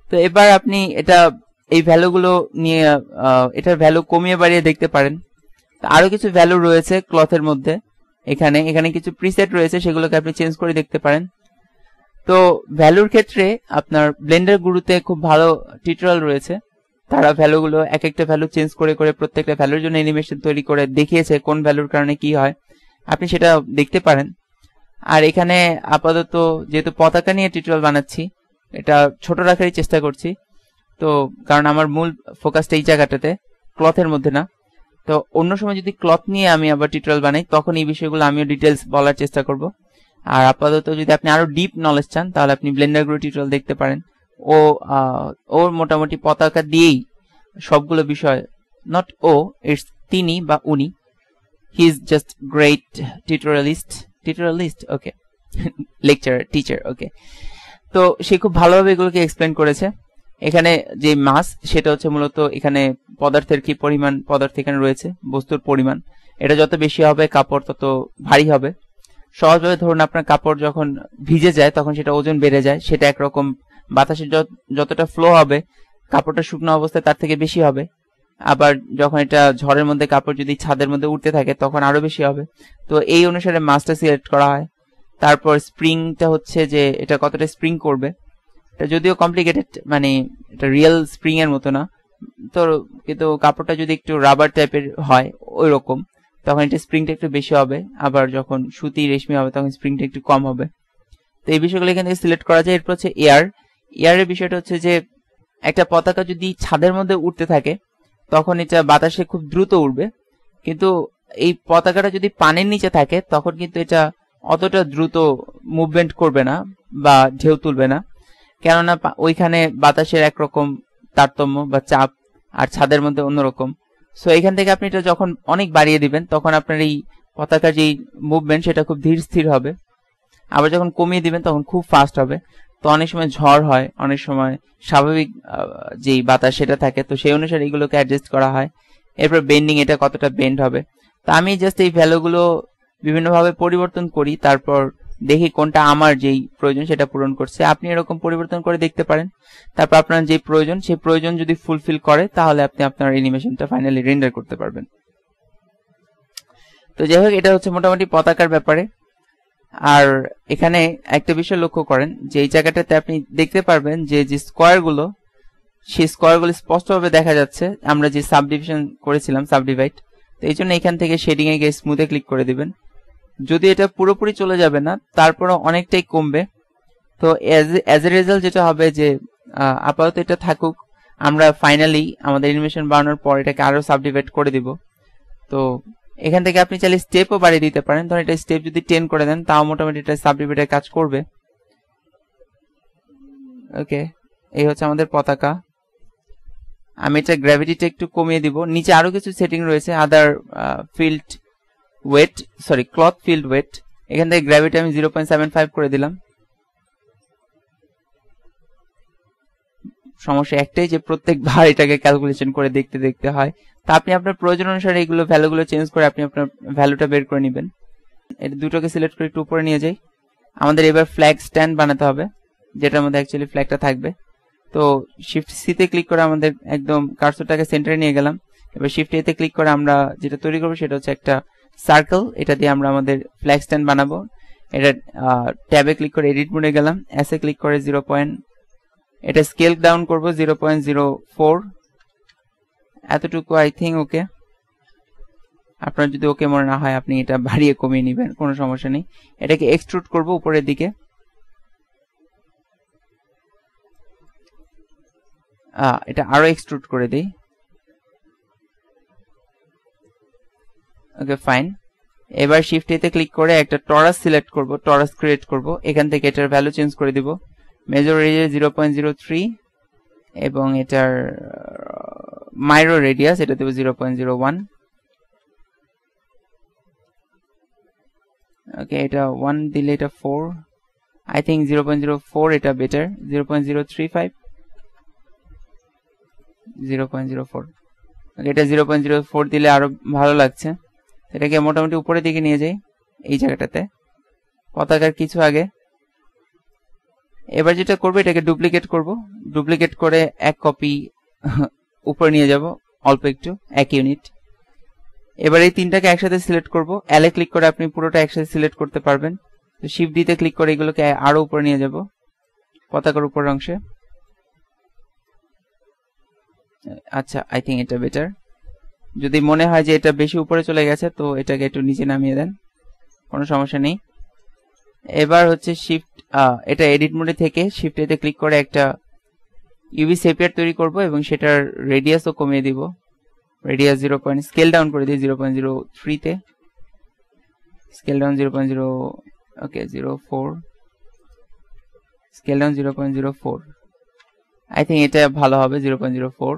তো এবার আপনি এটা এই ভ্যালুগুলো নিয়ে এটার ভ্যালু কমিয়ে বাড়িয়ে দেখতে পারেন আরো কিছু ভ্যালু রয়েছে ক্লথের মধ্যে এখানে এখানে কিছু প্রিসেট রয়েছে সেগুলোকে আপনি চেঞ্জ করে দেখতে পারেন তো ভ্যালুর ক্ষেত্রে আপনার ব্লেন্ডার গুরুতে খুব ভালো টিউটোরিয়াল রয়েছে তারা ভ্যালুগুলো এক একটা ভ্যালু চেঞ্জ করে করে প্রত্যেকটা ভ্যালুর জন্য অ্যানিমেশন তৈরি করে দেখিয়েছে কোন ভ্যালুর কারণে কি হয় আপনি সেটা দেখতে পারেন আর এখানে আপাতত যেহেতু পতাকা নিয়ে টিউটোরিয়াল বানাচ্ছি এটা ছোট রাখারই চেষ্টা করছি তো কারণ আমার মূল ফোকাসটা এই জায়গাটাতে ক্লথের মধ্যে না তো অন্য সময় যদি ক্লথ নিয়ে আমি আবার টিউটোরিয়াল বানাই তখন এই বিষয়গুলো আমিও ডিটেলস বলার চেষ্টা করবো আর আপাতত যদি আপনি আরো ডিপ নলেজ চান তাহলে আপনি ব্লেন্ডার গ্রো টিউটোরিয়াল দেখতে পারেন ও ওর মোটামুটি পতাকা দিয়েই সবগুলো বিষয় নট ও ইটস তিনি বা উনি he is just great tutorialist tutorialist okay lecturer teacher okay তো সে খুব ভালোভাবে এগুলোকে এক্সপ্লেন করেছে এখানে যে মাস সেটা হচ্ছে মূলত এখানে পদার্থের কি পরিমাণ পদার্থ এখানে রয়েছে বস্তুর পরিমাণ এটা যত বেশি হবে কাপড় তত ভারী হবে সহজভাবে ধরুন আপনার কাপড় যখন ভিজে যায় তখন সেটা ওজন বেড়ে যায় সেটা একরকম বাতাসে যতটা ফ্লো হবে কাপড়টা শুকনো অবস্থায় তার থেকে বেশি হবে আবার যখন এটা ঝড়ের মধ্যে কাপড় যদি ছাদের মধ্যে উঠতে থাকে তখন আরো বেশি হবে তো এই অনুসারে মাছটা সিলেক্ট করা হয় তারপর স্প্রিংটা হচ্ছে যে এটা কতটা স্প্রিং করবে এটা যদিও কমপ্লিকেটেড মানে এটা রিয়েল স্প্রিং এর মতো না তো কিন্তু কাপড়টা যদি একটু রাবার টাইপের হয় ওই রকম তখন এটা স্প্রিংটা একটু বেশি হবে আবার যখন সুতি রেশমি হবে তখন স্প্রিংটা একটু কম হবে তো এই বিষয়গুলো এখান থেকে সিলেক্ট করা যায় এরপর হচ্ছে এয়ার এয়ারের বিষয়টা হচ্ছে যে একটা পতাকা যদি ছাদের মধ্যে উঠতে থাকে তখন এটা বাতাসে খুব দ্রুত উঠবে কিন্তু এই পতাকাটা যদি পানির নিচে থাকে তখন কিন্তু এটা অতটা দ্রুত মুভমেন্ট করবে না বা ঢেউ তুলবে না কেননা ওইখানে বাতাসের একরকম তারতম্য বা চাপ আর ছাদের মধ্যে অন্যরকম সো এখান থেকে আপনি এটা যখন অনেক বাড়িয়ে দিবেন তখন আপনার এই পতাকার যে মুভমেন্ট সেটা খুব ধীর স্থির হবে আবার যখন কমিয়ে দিবেন তখন খুব ফাস্ট হবে তো অনেক সময় ঝড় হয় অনেক সময় স্বাভাবিক যেই বাতাস সেটা থাকে তো সেই অনুসারে এগুলোকে অ্যাডজাস্ট করা হয় এরপর বেন্ডিং এটা কতটা বেন্ড হবে তো আমি জাস্ট এই ভ্যালুগুলো বিভিন্নভাবে পরিবর্তন করি তারপর দেখি কোনটা আমার যেই প্রয়োজন সেটা পূরণ করছে আপনি এরকম পরিবর্তন করে দেখতে পারেন তারপর আপনার যে প্রয়োজন সেই প্রয়োজন যদি ফুলফিল করে তাহলে আপনি আপনার অ্যানিমেশনটা ফাইনালি রেন্ডার করতে পারবেন তো যাই হোক এটা হচ্ছে মোটামুটি পতাকার ব্যাপারে আর এখানে একটা বিষয় লক্ষ্য করেন যে এই জায়গাটাতে আপনি দেখতে পারবেন যে যে স্কোয়ারগুলো সেই স্কোয়ারগুলো স্পষ্টভাবে দেখা যাচ্ছে আমরা যে সাবডিভিশন করেছিলাম সাবডিভাইড তো এই জন্য এখান থেকে শেডিংয়ে গিয়ে স্মুথে ক্লিক করে দিবেন যদি এটা পুরোপুরি চলে যাবে না তারপরে অনেকটাই কমবে তো অ্যাজ এ রেজাল্ট যেটা হবে যে আপাতত এটা থাকুক আমরা ফাইনালি আমাদের ইনভেশন বাড়ানোর পর এটাকে আরও সাবডিভাইড করে দিব তো এখান থেকে আপনি চাইলে স্টেপও বাড়িয়ে দিতে পারেন ধরেন এটা স্টেপ যদি টেন করে দেন তাও মোটামুটি এটা সাবডিভাইডের কাজ করবে ওকে এই হচ্ছে আমাদের পতাকা আমি এটা গ্র্যাভিটিটা একটু কমিয়ে দিব নিচে আরও কিছু সেটিং রয়েছে other field weight sorry cloth field weight এখান থেকে গ্র্যাভিটি আমি জিরো পয়েন্ট সেভেন ফাইভ করে দিলাম সমস্যা একটাই যে প্রত্যেকবার এটাকে ক্যালকুলেশন করে দেখতে দেখতে হয় তা আপনি আপনার প্রয়োজন অনুসারে এগুলো ভ্যালুগুলো চেঞ্জ করে আপনি আপনার ভ্যালুটা বের করে নেবেন এটা দুটোকে সিলেক্ট করে একটু উপরে নিয়ে যাই আমাদের এবার ফ্ল্যাগ স্ট্যান্ড বানাতে হবে যেটার মধ্যে অ্যাকচুয়ালি ফ্ল্যাগটা থাকবে তো শিফট সিতে ক্লিক করে আমাদের একদম কার্সরটাকে সেন্টারে নিয়ে গেলাম এবার শিফট এতে ক্লিক করে আমরা যেটা তৈরি করবো সেটা হচ্ছে একটা সার্কেল এটা দিয়ে আমরা আমাদের ফ্ল্যাগ স্ট্যান্ড বানাবো এটা ট্যাবে ক্লিক করে এডিট মোডে গেলাম এসে ক্লিক করে জিরো পয়েন্ট এটা স্কেল ডাউন করব জিরো পয়েন্ট জিরো ফোর এতটুকু আই থিঙ্ক ওকে আপনার যদি ওকে মনে না হয় আপনি এটা বাড়িয়ে কমিয়ে নেবেন কোনো সমস্যা নেই এটাকে এক্সট্রুট করব উপরের দিকে এটা আরো এক্সট্রুট করে দিই ওকে ফাইন এবার শিফট এতে ক্লিক করে একটা টরাস সিলেক্ট করব টরাস ক্রিয়েট করব এখান থেকে এটার ভ্যালু চেঞ্জ করে দিব major radius zero point zero three এবং এটার মাইরো uh, রেডিয়াস এটা দেবো zero point zero one okay এটা ওয়ান দিলে এটা four I think zero point zero four এটা better zero point zero three five zero point zero four এটা zero point zero four দিলে আরো ভালো লাগছে এটাকে মোটামুটি উপরের দিকে নিয়ে যাই এই জায়গাটাতে পতাকার কিছু আগে এবার যেটা করবো এটাকে ডুপ্লিকেট করব ডুপ্লিকেট করে এক কপি উপরে নিয়ে যাব অল্প একটু এক ইউনিট এবার এই তিনটাকে একসাথে সিলেক্ট করব এলে ক্লিক করে আপনি পুরোটা একসাথে সিলেক্ট করতে পারবেন তো শিফট দিতে ক্লিক করে এগুলোকে আরো উপরে নিয়ে যাব পতাকার উপরের অংশে আচ্ছা আই থিঙ্ক এটা বেটার যদি মনে হয় যে এটা বেশি উপরে চলে গেছে তো এটাকে একটু নিচে নামিয়ে দেন কোনো সমস্যা নেই এবার হচ্ছে শিফট এটা এডিট মোডে থেকে শিফট এতে ক্লিক করে একটা ইউভি সেপিয়ার তৈরি করব এবং সেটার রেডিয়াসও কমিয়ে দিব radius zero point scale down করে দিই জিরো পয়েন্ট জিরো থ্রিতে scale down zero point zero okay zero four scale down zero point zero four I think এটা ভালো হবে জিরো পয়েন্ট জিরো ফোর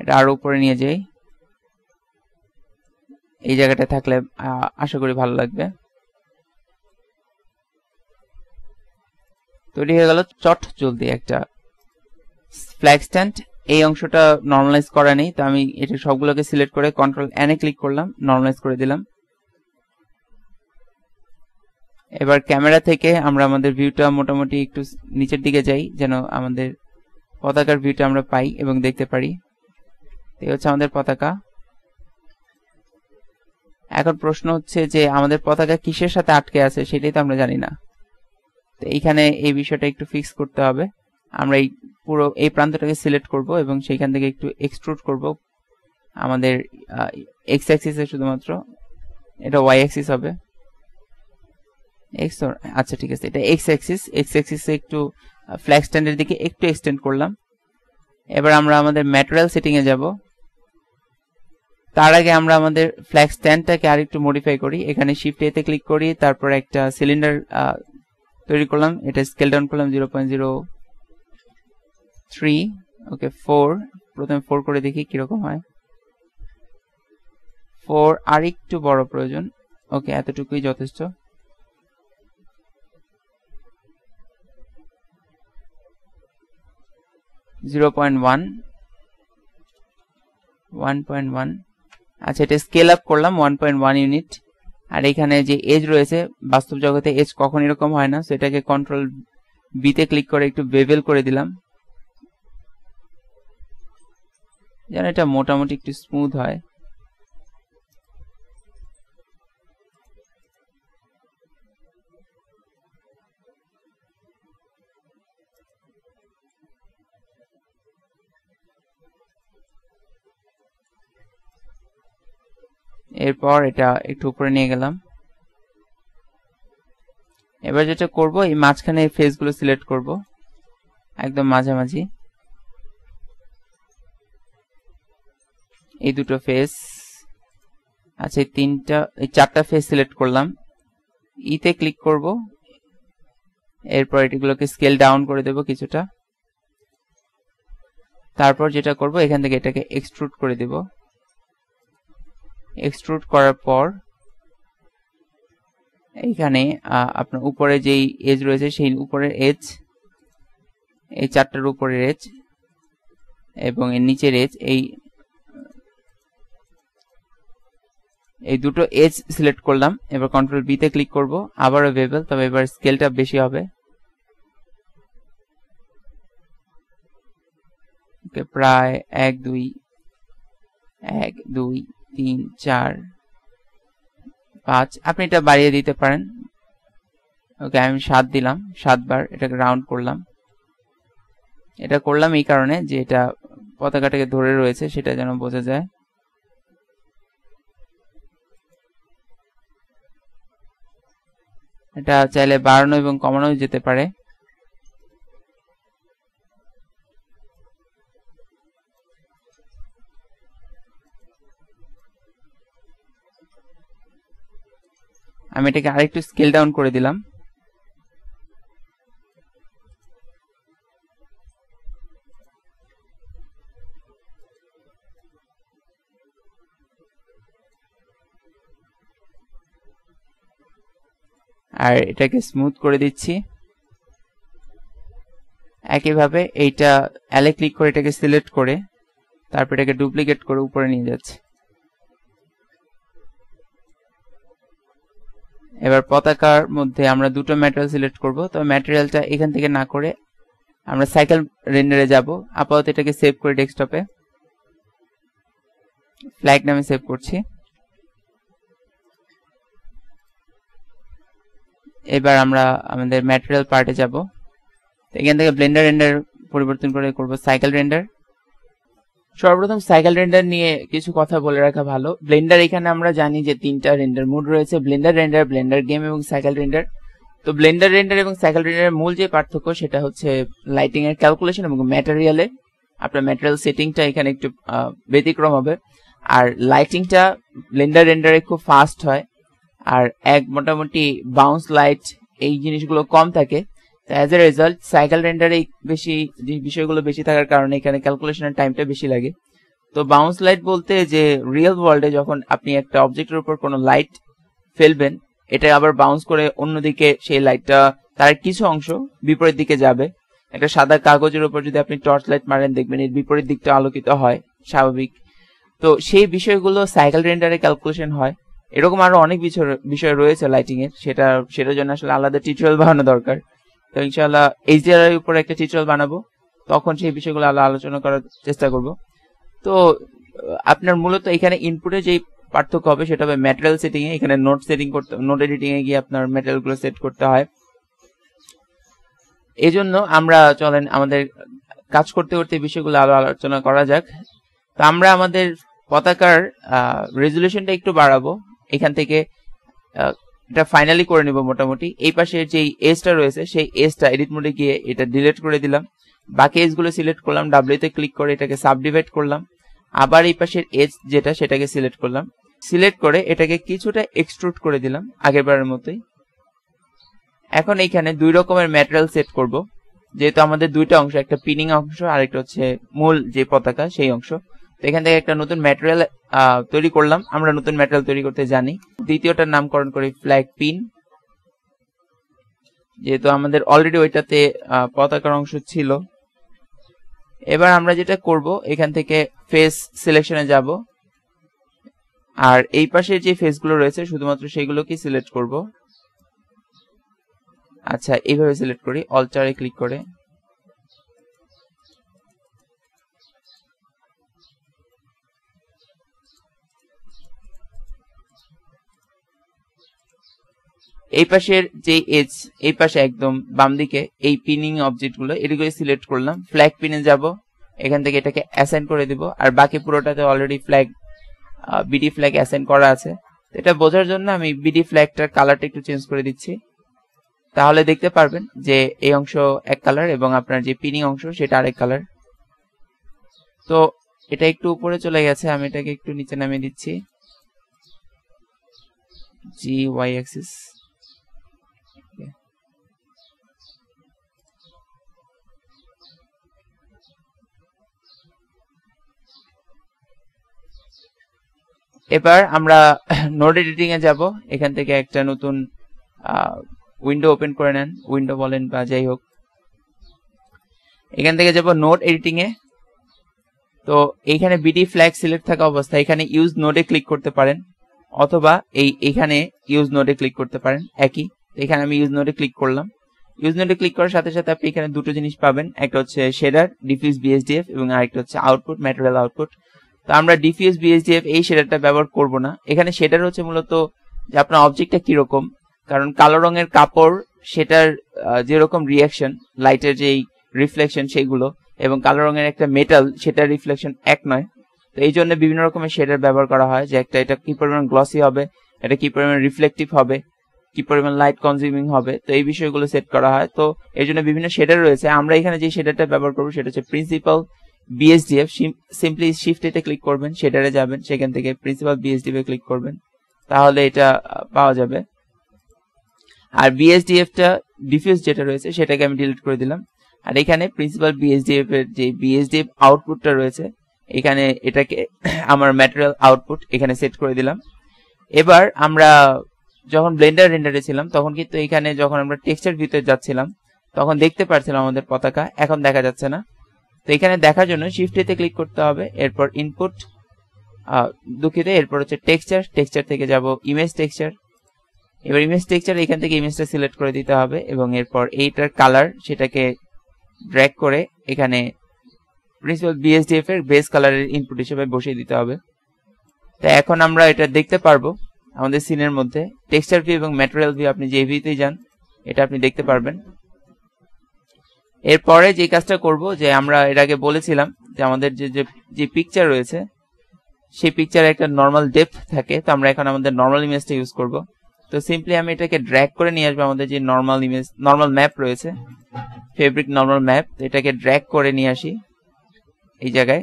এটা আরো উপরে নিয়ে যাই এই জায়গাটা থাকলে আশা করি ভালো লাগবে তৈরি হয়ে গেল চট জলদি একটা ফ্ল্যাগ স্ট্যান্ড এই অংশটা নর্মালাইজ করা নেই তো আমি এটা সবগুলোকে সিলেক্ট করে কন্ট্রোল এনে ক্লিক করলাম নর্মালাইজ করে দিলাম এবার ক্যামেরা থেকে আমরা আমাদের ভিউটা মোটামুটি একটু নিচের দিকে যাই যেন আমাদের পতাকার ভিউটা আমরা পাই এবং দেখতে পারি এই হচ্ছে আমাদের পতাকা এখন প্রশ্ন হচ্ছে যে আমাদের পতাকা কিসের সাথে আটকে আছে সেটাই তো আমরা জানি না তো এইখানে এই বিষয়টা একটু ফিক্স করতে হবে আমরা এই পুরো এই প্রান্তটাকে সিলেক্ট করব এবং সেইখান থেকে একটু এক্সট্রুড করব আমাদের এক্স অ্যাক্সিসে শুধুমাত্র এটা ওয়াই অ্যাক্সিস হবে এক্স আচ্ছা ঠিক আছে এটা এক্স অ্যাক্সিস এক্স অ্যাক্সিসে একটু ফ্ল্যাগ স্ট্যান্ডের দিকে একটু এক্সটেন্ড করলাম এবার আমরা আমাদের ম্যাটেরিয়াল সেটিংয়ে যাব তার আগে আমরা আমাদের ফ্ল্যাগ স্ট্যান্ডটাকে আর একটু মডিফাই করি এখানে শিফট এতে ক্লিক করি তারপর একটা সিলিন্ডার তৈরি করলাম এটা স্কেল ডাউন করলাম zero point zero three okay four প্রথমে ফোর করে দেখি কিরকম হয় ফোর আর একটু বড় প্রয়োজন ওকে এতটুকুই যথেষ্ট zero point one one point one আচ্ছা এটা স্কেল আপ করলাম ওয়ান পয়েন্ট ওয়ান ইউনিট আর এখানে যে এজ রয়েছে বাস্তব জগতে এজ কখন এরকম হয় না সেটাকে কন্ট্রোল বিতে ক্লিক করে একটু বেবেল করে দিলাম যেন এটা মোটামুটি একটু স্মুথ হয় এরপর এটা একটু উপরে নিয়ে গেলাম এবার যেটা করব এই মাঝখানে এই ফেসগুলো সিলেক্ট করব একদম মাঝামাঝি এই দুটো ফেস আচ্ছা এই তিনটা এই চারটা ফেস সিলেক্ট করলাম ইতে e ক্লিক করব এরপর এটিগুলোকে স্কেল ডাউন করে দেব কিছুটা তারপর যেটা করব এখান থেকে এটাকে এক্সট্রুড করে দেবো এক্সট্রুড করার পর এখানে আপনার উপরে যেই এজ রয়েছে সেই উপরের এজ এই চারটার উপরের এজ এবং এর নিচের এজ এই এই দুটো এজ সিলেক্ট করলাম এবার কন্ট্রোল বিতে ক্লিক করব আবারও ভেবেল তবে এবার স্কেলটা বেশি হবে প্রায় এক দুই এক দুই তিন চার পাঁচ আপনি এটা বাড়িয়ে দিতে পারেন ওকে আমি সাত দিলাম সাতবার এটাকে রাউন্ড করলাম এটা করলাম এই কারণে যে এটা পতাকাটাকে ধরে রয়েছে সেটা যেন বোঝা যায় এটা চাইলে বাড়ানো এবং কমানো যেতে পারে আমি এটাকে আরেকটু স্কেল ডাউন করে দিলাম আর এটাকে স্মুথ করে দিচ্ছি একইভাবে এইটা অ্যালে ক্লিক করে এটাকে সিলেক্ট করে তারপর এটাকে ডুপ্লিকেট করে উপরে নিয়ে যাচ্ছে এবার পতাকার মধ্যে আমরা দুটো ম্যাটেরিয়াল সিলেক্ট করব তো ম্যাটেরিয়ালটা এখান থেকে না করে আমরা সাইকেল রেন্ডারে যাব আপাতত এটাকে সেভ করে ডেস্কটপে ফ্ল্যাগ নামে সেভ করছি এবার আমরা আমাদের ম্যাটেরিয়াল পার্টে যাব এখান থেকে ব্লেন্ডার রেন্ডার পরিবর্তন করে করব সাইকেল রেন্ডার সর্বপ্রথম সাইকেল রেন্ডার নিয়ে কিছু কথা বলে রাখা ভালো ব্লেন্ডার এখানে আমরা জানি যে তিনটা রেন্ডার মুড রয়েছে ব্লেন্ডার রেন্ডার ব্লেন্ডার গেম এবং সাইকেল রেন্ডার তো ব্লেন্ডার রেন্ডার এবং সাইকেল রেন্ডারের মূল যে পার্থক্য সেটা হচ্ছে লাইটিং এর ক্যালকুলেশন এবং ম্যাটেরিয়ালে আপনার ম্যাটেরিয়াল সেটিংটা এখানে একটু ব্যতিক্রম হবে আর লাইটিংটা ব্লেন্ডার রেন্ডারে খুব ফাস্ট হয় আর এক মোটামুটি বাউন্স লাইট এই জিনিসগুলো কম থাকে অ্যাজ এ রেজাল্ট সাইকেল রেন্ডারে বেশি বিষয়গুলো বেশি থাকার কারণে এখানে ক্যালকুলেশনের টাইমটা বেশি লাগে তো বাউন্স লাইট বলতে যে রিয়েল ওয়ার্ল্ডে যখন আপনি একটা অবজেক্টের উপর কোনো লাইট ফেলবেন এটা আবার বাউন্স করে অন্যদিকে সেই লাইটটা তার কিছু অংশ বিপরীত দিকে যাবে একটা সাদা কাগজের উপর যদি আপনি টর্চ লাইট মারেন দেখবেন এর বিপরীত দিকটা আলোকিত হয় স্বাভাবিক তো সেই বিষয়গুলো সাইকেল রেন্ডারে ক্যালকুলেশন হয় এরকম আরো অনেক বিষয় বিষয় রয়েছে লাইটিং এর সেটা সেটার জন্য আসলে আলাদা টিউটোরিয়াল বানানো দরকার তো ইনশাল্লাহ এইচডিআর এর উপর একটা টিউটোরিয়াল বানাবো তখন সেই বিষয়গুলো আলোচনা করার চেষ্টা করব তো আপনার মূলত এখানে ইনপুটে যে পার্থক্য হবে সেটা হবে ম্যাটেরিয়াল সেটিং এ এখানে নোট সেটিং করতে নোট এডিটিং এ গিয়ে আপনার ম্যাটেরিয়াল গুলো সেট করতে হয় এজন্য আমরা চলেন আমাদের কাজ করতে করতে বিষয়গুলো আরো আলোচনা করা যাক তো আমরা আমাদের পতাকার রেজুলেশনটা একটু বাড়াবো এখান থেকে এটা ফাইনালি করে নিব মোটামুটি এই পাশে যে এসটা রয়েছে সেই এসটা এডিট মোডে গিয়ে এটা ডিলিট করে দিলাম বাকি এসগুলো সিলেক্ট করলাম ডাব্লিউতে ক্লিক করে এটাকে সাবডিভাইড করলাম আবার এই পাশের এজ যেটা সেটাকে সিলেক্ট করলাম সিলেক্ট করে এটাকে কিছুটা এক্সট্রুট করে দিলাম আগেরবারের মতোই এখন এইখানে দুই রকমের ম্যাটেরিয়াল সেট করব যেহেতু আমাদের দুইটা অংশ একটা পিনিং অংশ আর একটা হচ্ছে মূল যে পতাকা সেই অংশ তো এখান থেকে একটা নতুন ম্যাটেরিয়াল তৈরি করলাম আমরা নতুন ম্যাটেরিয়াল তৈরি করতে জানি দ্বিতীয়টার নামকরণ করি ফ্ল্যাগ পিন যেহেতু আমাদের অলরেডি ওইটাতে পতাকার অংশ ছিল এবার আমরা যেটা করব এখান থেকে ফেস সিলেকশনে যাব আর এই পাশে যে ফেসগুলো রয়েছে শুধুমাত্র সেগুলোকেই সিলেক্ট করব আচ্ছা এইভাবে সিলেক্ট করি অল্টারে ক্লিক করে এই পাশের যে এজ এই পাশে একদম বাম দিকে এই পিনিং অবজেক্ট গুলো এটাকে সিলেক্ট করলাম ফ্ল্যাগ পিনে যাব এখান থেকে এটাকে অ্যাসাইন করে দিব আর বাকি পুরোটাতে already flag BD flag assign করা আছে এটা বোঝার জন্য আমি বিডি ফ্ল্যাগটার কালারটা একটু চেঞ্জ করে দিচ্ছি তাহলে দেখতে পারবেন যে এই অংশ এক কালার এবং আপনার যে পিনিং অংশ সেটা আরেক কালার তো এটা একটু উপরে চলে গেছে আমি এটাকে একটু নিচে নামিয়ে দিচ্ছি জি ওয়াই অ্যাক্সিস এবার আমরা নোট এডিটিং এ যাব এখান থেকে একটা নতুন উইন্ডো ওপেন করে নেন উইন্ডো বলেন বা যাই হোক এখান থেকে যাব নোট এডিটিং এ তো এইখানে বিডি ফ্ল্যাগ সিলেক্ট থাকা অবস্থায় এখানে ইউজ নোটে ক্লিক করতে পারেন অথবা এই এখানে ইউজ নোডে ক্লিক করতে পারেন একই এখানে আমি ইউজ নোডে ক্লিক করলাম ইউজ নোটে ক্লিক করার সাথে সাথে আপনি এখানে দুটো জিনিস পাবেন একটা হচ্ছে শেডার ডিফিউজ বিএসডিএফ এবং আরেকটা হচ্ছে আউটপুট ম্যাটেরিয়াল আউটপুট তো আমরা ডিফিউজ বিএসডিএফ এই শেডারটা ব্যবহার করব না এখানে শেডার হচ্ছে মূলত যে আপনার অবজেক্টটা কিরকম কারণ কালো রঙের কাপড় সেটার যেরকম রিয়াকশন লাইটের যেই রিফ্লেকশন সেগুলো এবং কালো রঙের একটা মেটাল সেটার রিফ্লেকশন এক নয় তো এই জন্য বিভিন্ন রকমের শেডার ব্যবহার করা হয় যে একটা এটা কি পরিমাণ গ্লসি হবে এটা কি পরিমাণ রিফ্লেকটিভ হবে কি পরিমাণ লাইট কনজিউমিং হবে তো এই বিষয়গুলো সেট করা হয় তো এর জন্য বিভিন্ন শেডার রয়েছে আমরা এখানে যে শেডারটা ব্যবহার করবো সেটা হচ্ছে প্রিন্সিপাল বিএসডিএফ সিম্পলি শিফট এটা ক্লিক করবেন সেটারে যাবেন সেখান থেকে প্রিন্সিপাল বিএসডিএফ এ ক্লিক করবেন তাহলে এটা পাওয়া যাবে আর বিএসডিএফটা ডিফিউজ যেটা রয়েছে সেটাকে আমি ডিলিট করে দিলাম আর এখানে প্রিন্সিপাল বিএসডিএফ এর যে বিএসডিএফ আউটপুটটা রয়েছে এখানে এটাকে আমার ম্যাটেরিয়াল আউটপুট এখানে সেট করে দিলাম এবার আমরা যখন ব্লেন্ডার রেন্ডারে ছিলাম তখন কিন্তু এখানে যখন আমরা টেক্সচার ভিতরে যাচ্ছিলাম তখন দেখতে পারছিলাম আমাদের পতাকা এখন দেখা যাচ্ছে না তো এখানে দেখার জন্য এতে ক্লিক করতে হবে এরপর ইনপুট দুঃখিত এরপর হচ্ছে টেক্সচার টেক্সচার থেকে যাব ইমেজ টেক্সচার এবার ইমেজ টেক্সচার এখান থেকে ইমেজটা সিলেক্ট করে দিতে হবে এবং এরপর এইটার কালার সেটাকে ড্র্যাগ করে এখানে প্রিন্সিপাল বিএসডিএফ এর বেস কালারের ইনপুট হিসেবে বসিয়ে দিতে হবে তো এখন আমরা এটা দেখতে পারবো আমাদের সিনের মধ্যে টেক্সচার ভিউ এবং ম্যাটেরিয়াল ভিউ আপনি যে ভিউতেই যান এটা আপনি দেখতে পারবেন এরপরে যে কাজটা করব যে আমরা এর আগে বলেছিলাম যে আমাদের যে যে পিকচার রয়েছে সেই পিকচারে একটা নর্মাল ডেপথ থাকে তো আমরা এখন আমাদের নর্মাল ইমেজটা ইউজ করব তো সিম্পলি আমি এটাকে ড্র্যাগ করে নিয়ে আসবো আমাদের যে নর্মাল ইমেজ নর্মাল ম্যাপ রয়েছে ফেব্রিক নর্মাল ম্যাপ এটাকে ড্র্যাগ করে নিয়ে আসি এই জায়গায়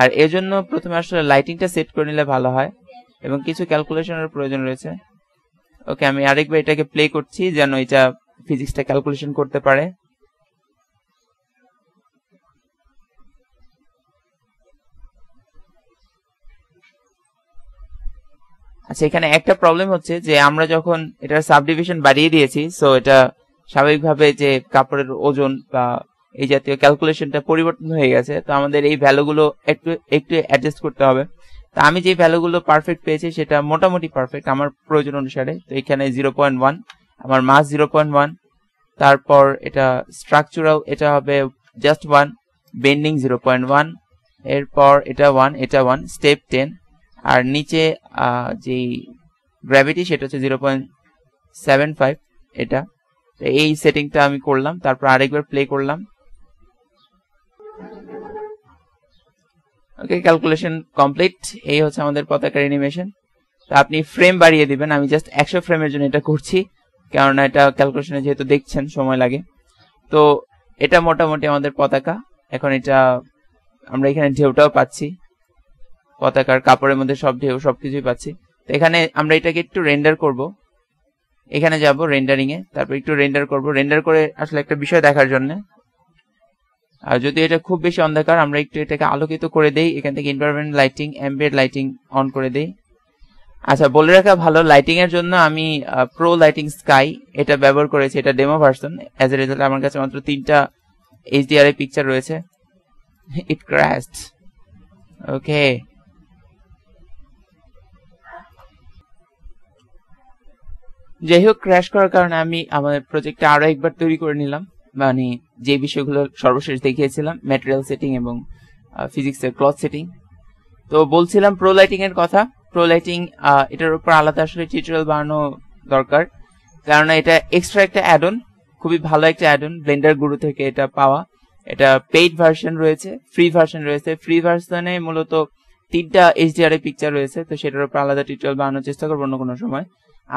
আর এর জন্য প্রথমে আসলে লাইটিংটা সেট করে নিলে ভালো হয় এবং কিছু ক্যালকুলেশনের প্রয়োজন রয়েছে ওকে আমি আরেকবার এটাকে প্লে করছি যেন এটা ফিজিক্সটা ক্যালকুলেশন করতে পারে আচ্ছা এখানে একটা প্রবলেম হচ্ছে যে আমরা যখন এটার সাবডিভিশন বাড়িয়ে দিয়েছি সো এটা স্বাভাবিকভাবে যে কাপড়ের ওজন বা এই জাতীয় ক্যালকুলেশনটা পরিবর্তন হয়ে গেছে তো আমাদের এই ভ্যালুগুলো একটু একটু অ্যাডজাস্ট করতে হবে তো আমি যে ভ্যালুগুলো পারফেক্ট পেয়েছি সেটা মোটামুটি পারফেক্ট আমার প্রয়োজন অনুসারে তো এখানে জিরো পয়েন্ট ওয়ান আমার মাস জিরো পয়েন্ট ওয়ান তারপর এটা স্ট্রাকচারাল এটা হবে just one bending zero point one এরপর এটা ওয়ান এটা ওয়ান স্টেপ টেন আর নিচে যে গ্র্যাভিটি সেটা হচ্ছে জিরো পয়েন্ট সেভেন ফাইভ এটা এই সেটিংটা আমি করলাম তারপর আরেকবার প্লে করলাম ওকে ক্যালকুলেশন কমপ্লিট এই হচ্ছে আমাদের পতাকার অ্যানিমেশন তো আপনি ফ্রেম বাড়িয়ে দিবেন আমি জাস্ট একশো ফ্রেমের জন্য এটা করছি কেননা এটা ক্যালকুলেশনে যেহেতু দেখছেন সময় লাগে তো এটা মোটামুটি আমাদের পতাকা এখন এটা আমরা এখানে ঢেউটাও পাচ্ছি পতাকার কাপড়ের মধ্যে সব ঢেউ সব কিছুই পাচ্ছি তো এখানে আমরা এটাকে একটু রেন্ডার করব এখানে যাব রেন্ডারিং এ তারপর একটু রেন্ডার করব রেন্ডার করে আসলে একটা বিষয় দেখার জন্য আর যদি এটা খুব বেশি অন্ধকার আমরা একটু এটাকে আলোকিত করে দেই এখান থেকে environment lighting ambient lighting on করে দেই আচ্ছা বলে রাখা ভালো লাইটিং এর জন্য আমি প্রো লাইটিং স্কাই এটা ব্যবহার করেছি এটা demo version as a result আমার কাছে মাত্র তিনটা এইচডিআর পিকচার রয়েছে ইট ক্র্যাশড ওকে যাই হোক ক্র্যাশ করার কারণে আমি আমাদের প্রজেক্টটা আরো একবার তৈরি করে নিলাম মানে যে বিষয়গুলো সর্বশেষ দেখিয়েছিলাম ম্যাটেরিয়াল সেটিং এবং ফিজিক্সের ক্লথ সেটিং তো বলছিলাম প্রো লাইটিং এর কথা প্রোলাইটিং এটার উপর আলাদা আসলে টিউটোরিয়াল বানানো দরকার কারণ এটা এক্সট্রা একটা অ্যাডন খুবই ভালো একটা অ্যাডন ব্লেন্ডার গুরু থেকে এটা পাওয়া এটা পেইড ভার্সন রয়েছে ফ্রি ভার্সন রয়েছে ফ্রি ভার্সনে মূলত তিনটা এইচডিআর পিকচার রয়েছে তো সেটার উপর আলাদা টিউটোরিয়াল বানানোর চেষ্টা করবো অন্য কোনো সময়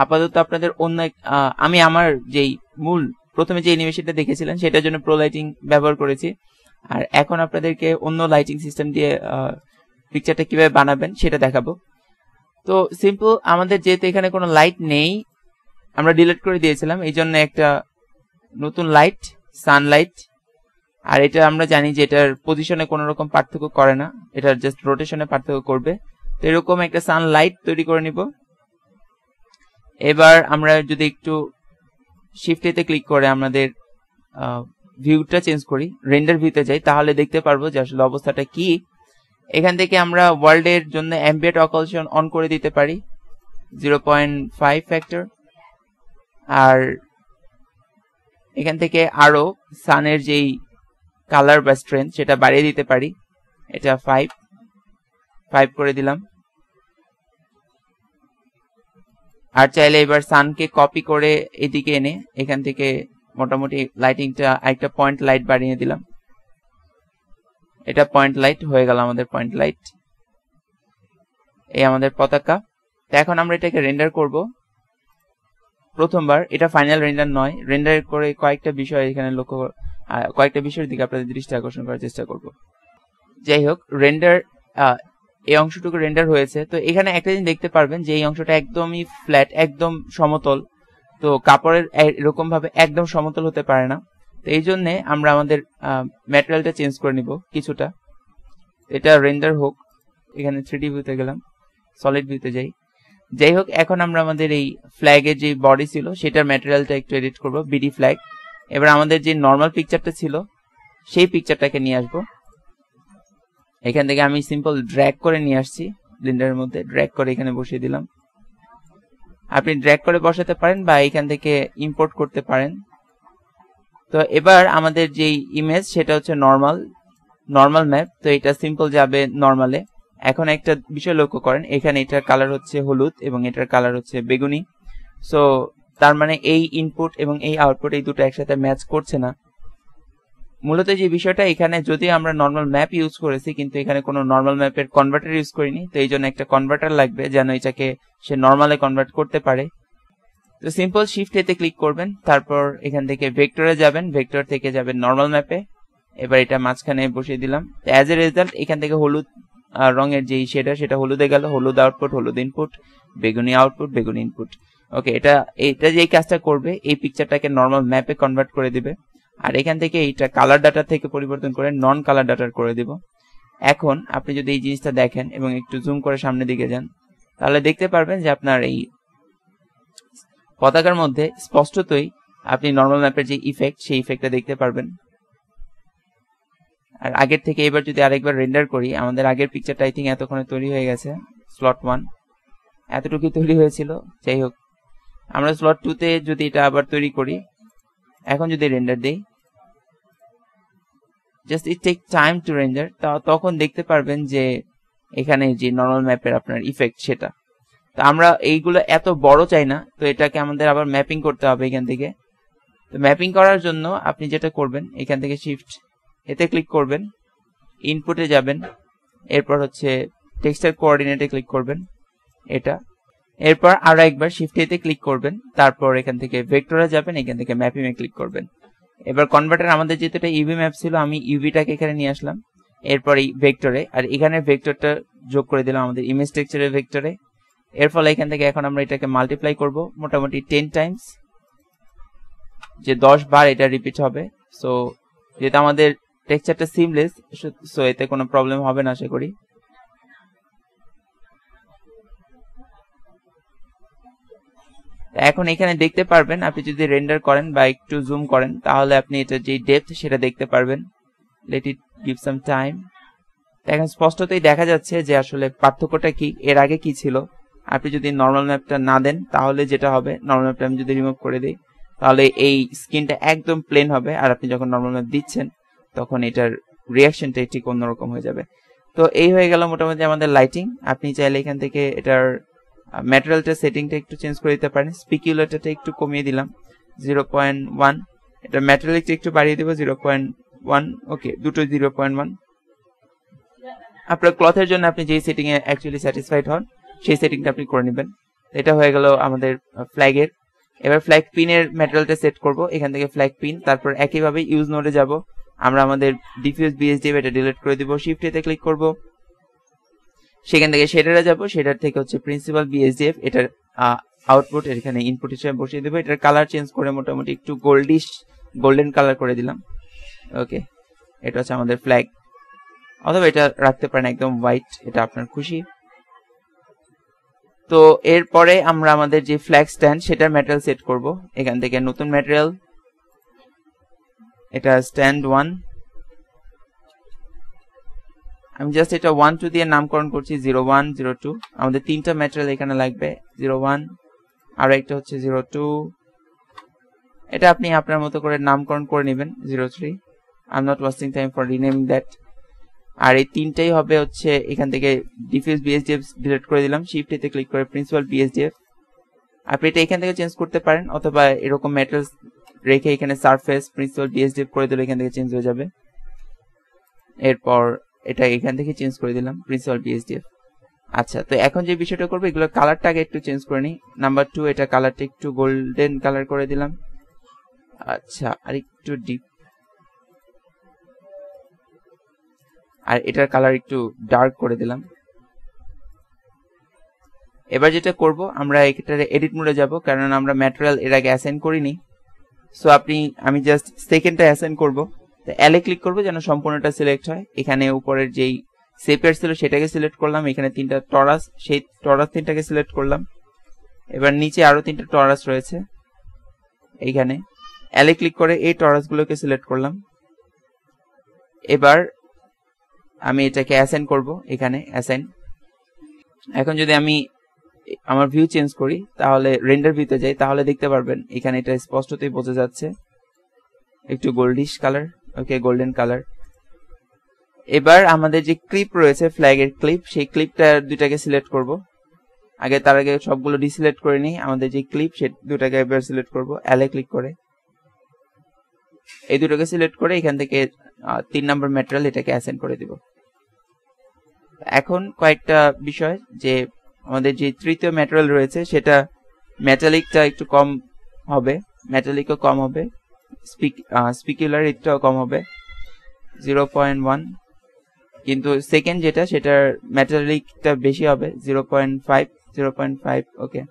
আপাতত আপনাদের অন্য আমি আমার যেই মূল প্রথমে যে অ্যানিমেশনটা দেখেছিলেন সেটার জন্য প্রো লাইটিং ব্যবহার করেছি আর এখন আপনাদেরকে অন্য লাইটিং সিস্টেম দিয়ে পিকচারটা কিভাবে বানাবেন সেটা দেখাবো তো সিম্পল আমাদের যেহেতু এখানে কোনো লাইট নেই আমরা ডিলিট করে দিয়েছিলাম এই জন্য একটা নতুন লাইট সানলাইট আর এটা আমরা জানি যে এটার পজিশনে কোনো রকম পার্থক্য করে না এটার জাস্ট রোটেশনে পার্থক্য করবে তো এরকম একটা সানলাইট তৈরি করে নিব এবার আমরা যদি একটু শিফটেতে ক্লিক করে আমাদের ভিউটা চেঞ্জ করি রেন্ডার ভিউতে যাই তাহলে দেখতে পারবো যে আসলে অবস্থাটা কি এখান থেকে আমরা ওয়ার্ল্ডের জন্য অ্যাম্বিয়েট অকালশন অন করে দিতে পারি জিরো পয়েন্ট ফাইভ ফ্যাক্টর আর এখান থেকে আরও সানের যেই কালার বা স্ট্রেন্থ সেটা বাড়িয়ে দিতে পারি এটা ফাইভ ফাইভ করে দিলাম আর চাইলে এবার সানকে কপি করে এদিকে এনে এখান থেকে মোটামুটি লাইটিংটা একটা পয়েন্ট লাইট বাড়িয়ে দিলাম এটা পয়েন্ট লাইট হয়ে গেল আমাদের পয়েন্ট লাইট এই আমাদের পতাকা তো এখন আমরা এটাকে রেন্ডার করব প্রথমবার এটা ফাইনাল রেন্ডার নয় রেন্ডার করে কয়েকটা বিষয় এখানে লক্ষ্য কয়েকটা বিষয়ের দিকে আপনাদের দৃষ্টি আকর্ষণ করার চেষ্টা করব যাই হোক রেন্ডার এই অংশটুকু রেন্ডার হয়েছে তো এখানে একটা জিনিস দেখতে পারবেন যে এই অংশটা একদমই ফ্ল্যাট একদম সমতল তো কাপড়ের এরকম ভাবে একদম সমতল হতে পারে না তো এই জন্যে আমরা আমাদের ম্যাটেরিয়ালটা চেঞ্জ করে নিব কিছুটা এটা রেন্ডার হোক এখানে থ্রিডি ভিউতে গেলাম সলিড ভিউতে যাই যাই হোক এখন আমরা আমাদের এই ফ্ল্যাগের যে বডি ছিল সেটার ম্যাটেরিয়ালটা একটু এডিট করব বিডি ফ্ল্যাগ এবার আমাদের যে নর্মাল পিকচারটা ছিল সেই পিকচারটাকে নিয়ে আসব এখান থেকে আমি সিম্পল ড্র্যাগ করে নিয়ে আসছি ব্লিন্ডারের মধ্যে ড্র্যাগ করে এখানে বসিয়ে দিলাম আপনি ড্র্যাগ করে বসাতে পারেন বা এখান থেকে ইম্পোর্ট করতে পারেন তো এবার আমাদের যে ইমেজ সেটা হচ্ছে নর্মাল নর্মাল ম্যাপ তো এটা সিম্পল যাবে নর্মালে এখন একটা বিষয় লক্ষ্য করেন এখানে এটার কালার হচ্ছে হলুদ এবং এটার কালার হচ্ছে বেগুনি সো তার মানে এই ইনপুট এবং এই আউটপুট এই দুটো একসাথে ম্যাচ করছে না মূলত যে বিষয়টা এখানে যদি আমরা নর্মাল ম্যাপ ইউজ করেছি কিন্তু এখানে কোনো নর্মাল ম্যাপের কনভার্টার ইউজ করিনি তো এই জন্য একটা কনভার্টার লাগবে যেন এটাকে সে নর্মালে কনভার্ট করতে পারে তো সিম্পল শিফট এতে ক্লিক করবেন তারপর এখান থেকে ভেক্টরে যাবেন ভেক্টর থেকে যাবেন নর্মাল ম্যাপে এবার এটা মাঝখানে বসিয়ে দিলাম অ্যাজ এ রেজাল্ট এখান থেকে হলুদ রঙের যে শেডার সেটা হলুদে গেল হলুদ আউটপুট হলুদ ইনপুট বেগুনি আউটপুট বেগুনি ইনপুট ওকে এটা এটা যে কাজটা করবে এই পিকচারটাকে নর্মাল ম্যাপে কনভার্ট করে দিবে আর এখান থেকে এইটা কালার ডাটা থেকে পরিবর্তন করে নন কালার ডাটার করে দিব এখন আপনি যদি এই জিনিসটা দেখেন এবং একটু জুম করে সামনের দিকে যান তাহলে দেখতে পারবেন যে আপনার এই পতাকার মধ্যে স্পষ্টতই আপনি নর্মাল ম্যাপের যে ইফেক্ট সেই ইফেক্টটা দেখতে পারবেন আর আগের থেকে এবার যদি আরেকবার রেন্ডার করি আমাদের আগের পিকচারটা আই থিঙ্ক এতক্ষণে তৈরি হয়ে গেছে স্লট ওয়ান এতটুকুই তৈরি হয়েছিল যাই হোক আমরা স্লট টুতে যদি এটা আবার তৈরি করি এখন যদি রেন্ডার দিই just it take time to render তখন দেখতে পারবেন যে এখানে যে নর্মাল ম্যাপের আপনার ইফেক্ট সেটা তো আমরা এইগুলো এত বড় চাই না তো এটাকে আমাদের আবার ম্যাপিং করতে হবে এখান থেকে তো ম্যাপিং করার জন্য আপনি যেটা করবেন এখান থেকে শিফট এতে ক্লিক করবেন ইনপুটে যাবেন এরপর হচ্ছে টেক্সচার কোঅর্ডিনেটে ক্লিক করবেন এটা এরপর আরো একবার শিফট এতে ক্লিক করবেন তারপর এখান থেকে ভেক্টরে যাবেন এখান থেকে ম্যাপিং এ ক্লিক করবেন এবার কনভার্টার আমাদের যেহেতু এটা ইভি ম্যাপ ছিল আমি ইভিটাকে এখানে নিয়ে আসলাম এরপর এই ভেক্টরে আর এখানে ভেক্টরটা যোগ করে দিলাম আমাদের ইমেজ টেক্সচারের ভেক্টরে এর ফলে এখান থেকে এখন আমরা এটাকে মাল্টিপ্লাই করব মোটামুটি টেন টাইমস যে দশ বার এটা রিপিট হবে সো যেহেতু আমাদের টেক্সচারটা সিমলেস সো এতে কোনো প্রবলেম হবে না আশা করি এখন এখানে দেখতে পারবেন আপনি যদি রেন্ডার করেন বা একটু জুম করেন তাহলে আপনি এটা যে ডেপথ সেটা দেখতে পারবেন let it give some time এখন স্পষ্টতই দেখা যাচ্ছে যে আসলে পার্থক্যটা কি এর আগে কি ছিল আপনি যদি নর্মাল ম্যাপটা না দেন তাহলে যেটা হবে নর্মাল ম্যাপটা আমি যদি রিমুভ করে দিই তাহলে এই স্কিনটা একদম প্লেন হবে আর আপনি যখন নর্মাল ম্যাপ দিচ্ছেন তখন এটার রিয়াকশনটা ঠিক অন্যরকম হয়ে যাবে তো এই হয়ে গেল মোটামুটি আমাদের লাইটিং আপনি চাইলে এখান থেকে এটার ম্যাটেরিয়ালটা সেটিংটা একটু চেঞ্জ করে দিতে পারেন স্পিকিউলারটা একটু কমিয়ে দিলাম জিরো পয়েন্ট ওয়ান এটা ম্যাটেরিয়ালটা একটু বাড়িয়ে দেবো জিরো পয়েন্ট ওয়ান ওকে দুটো জিরো পয়েন্ট ওয়ান আপনার ক্লথের জন্য আপনি যেই সেটিংয়ে অ্যাকচুয়ালি স্যাটিসফাইড হন সেই সেটিংটা আপনি করে নেবেন এটা হয়ে গেল আমাদের ফ্ল্যাগের এবার ফ্ল্যাগ পিনের ম্যাটেরিয়ালটা সেট করব এখান থেকে ফ্ল্যাগ পিন তারপর একইভাবে ইউজ নোডে যাব আমরা আমাদের ডিফিউজ বিএসডি এটা ডিলিট করে দিব শিফট এতে ক্লিক করব সেখান থেকে শেডারে যাব শেডার থেকে হচ্ছে প্রিন্সিপাল বিএসডিএফ এটার আউটপুট এখানে ইনপুট হিসেবে বসিয়ে দেবো এটার কালার চেঞ্জ করে মোটামুটি একটু গোল্ডিশ গোল্ডেন কালার করে দিলাম ওকে এটা হচ্ছে আমাদের ফ্ল্যাগ অথবা এটা রাখতে পারেন একদম হোয়াইট এটা আপনার খুশি তো এরপরে আমরা আমাদের যে ফ্ল্যাগ স্ট্যান্ড সেটার ম্যাটেরিয়াল সেট করব এখান থেকে নতুন ম্যাটেরিয়াল এটা স্ট্যান্ড ওয়ান আমি জাস্ট এটা ওয়ান টু দিয়ে নামকরণ করছি জিরো ওয়ান জিরো টু আমাদের তিনটা ম্যাটেরিয়াল এখানে লাগবে জিরো ওয়ান আর একটা হচ্ছে জিরো টু এটা আপনি আপনার মতো করে নামকরণ করে নেবেন zero three I am not wasting time for renaming that আর এই তিনটাই হবে হচ্ছে এখান থেকে ডিফেন্স বিএসডিএফ ডিলেট করে দিলাম শিফট এতে ক্লিক করে প্রিন্সিপাল বিএসডিএফ আপনি এটা এখান থেকে চেঞ্জ করতে পারেন অথবা এরকম মেটালস রেখে এখানে সারফেস প্রিন্সিপাল বিএসডিএফ করে দিলে এখান থেকে চেঞ্জ হয়ে যাবে এরপর এটা এখান থেকে চেঞ্জ করে দিলাম প্রিন্সিপাল বিএসডিএফ আচ্ছা তো এখন যে বিষয়টা করবো এগুলো কালারটা আগে একটু চেঞ্জ করে নিই নাম্বার টু এটা কালারটা একটু গোল্ডেন কালার করে দিলাম আচ্ছা আর একটু ডিপ আর এটার কালার একটু ডার্ক করে দিলাম এবার যেটা করব আমরা এটার এডিট মোডে যাব কারণ আমরা ম্যাটেরিয়াল এর আগে অ্যাসাইন করিনি সো আপনি আমি জাস্ট সেকেন্ডটা অ্যাসাইন করব তো অ্যালে ক্লিক করব যেন সম্পূর্ণটা সিলেক্ট হয় এখানে উপরের যেই সেপের ছিল সেটাকে সিলেক্ট করলাম এখানে তিনটা টরাস সেই টরাস তিনটাকে সিলেক্ট করলাম এবার নিচে আরও তিনটা টরাস রয়েছে এইখানে অ্যালে ক্লিক করে এই টরাসগুলোকে সিলেক্ট করলাম এবার আমি এটাকে অ্যাসেন্ড করব এখানে অ্যাসেন্ড এখন যদি আমি আমার ভিউ চেঞ্জ করি তাহলে রেন্ডার ভিউতে যাই তাহলে দেখতে পারবেন এখানে এটা স্পষ্টতই বোঝা যাচ্ছে একটু goldish colour okay golden colour এবার আমাদের যে ক্লিপ রয়েছে ফ্ল্যাগের ক্লিপ সেই ক্লিপটা দুটাকে সিলেক্ট করব আগে তার আগে সবগুলো ডিসিলেক্ট করে নিই আমাদের যে ক্লিপ সে দুটাকে এবার সিলেক্ট করব অ্যালে ক্লিক করে এই দুটোকে সিলেক্ট করে এখান থেকে তিন নম্বর ম্যাটেরিয়াল এটাকে অ্যাসেন্ড করে দিব এখন কয়েকটা বিষয় যে আমাদের যে তৃতীয় ম্যাটেরিয়াল রয়েছে সেটা মেটালিকটা একটু কম হবে মেটালিকও কম হবে স্পিকুলার ইটটাও কম হবে জিরো পয়েন্ট ওয়ান কিন্তু সেকেন্ড যেটা সেটার মেটালিকটা বেশি হবে zero point five zero point five okay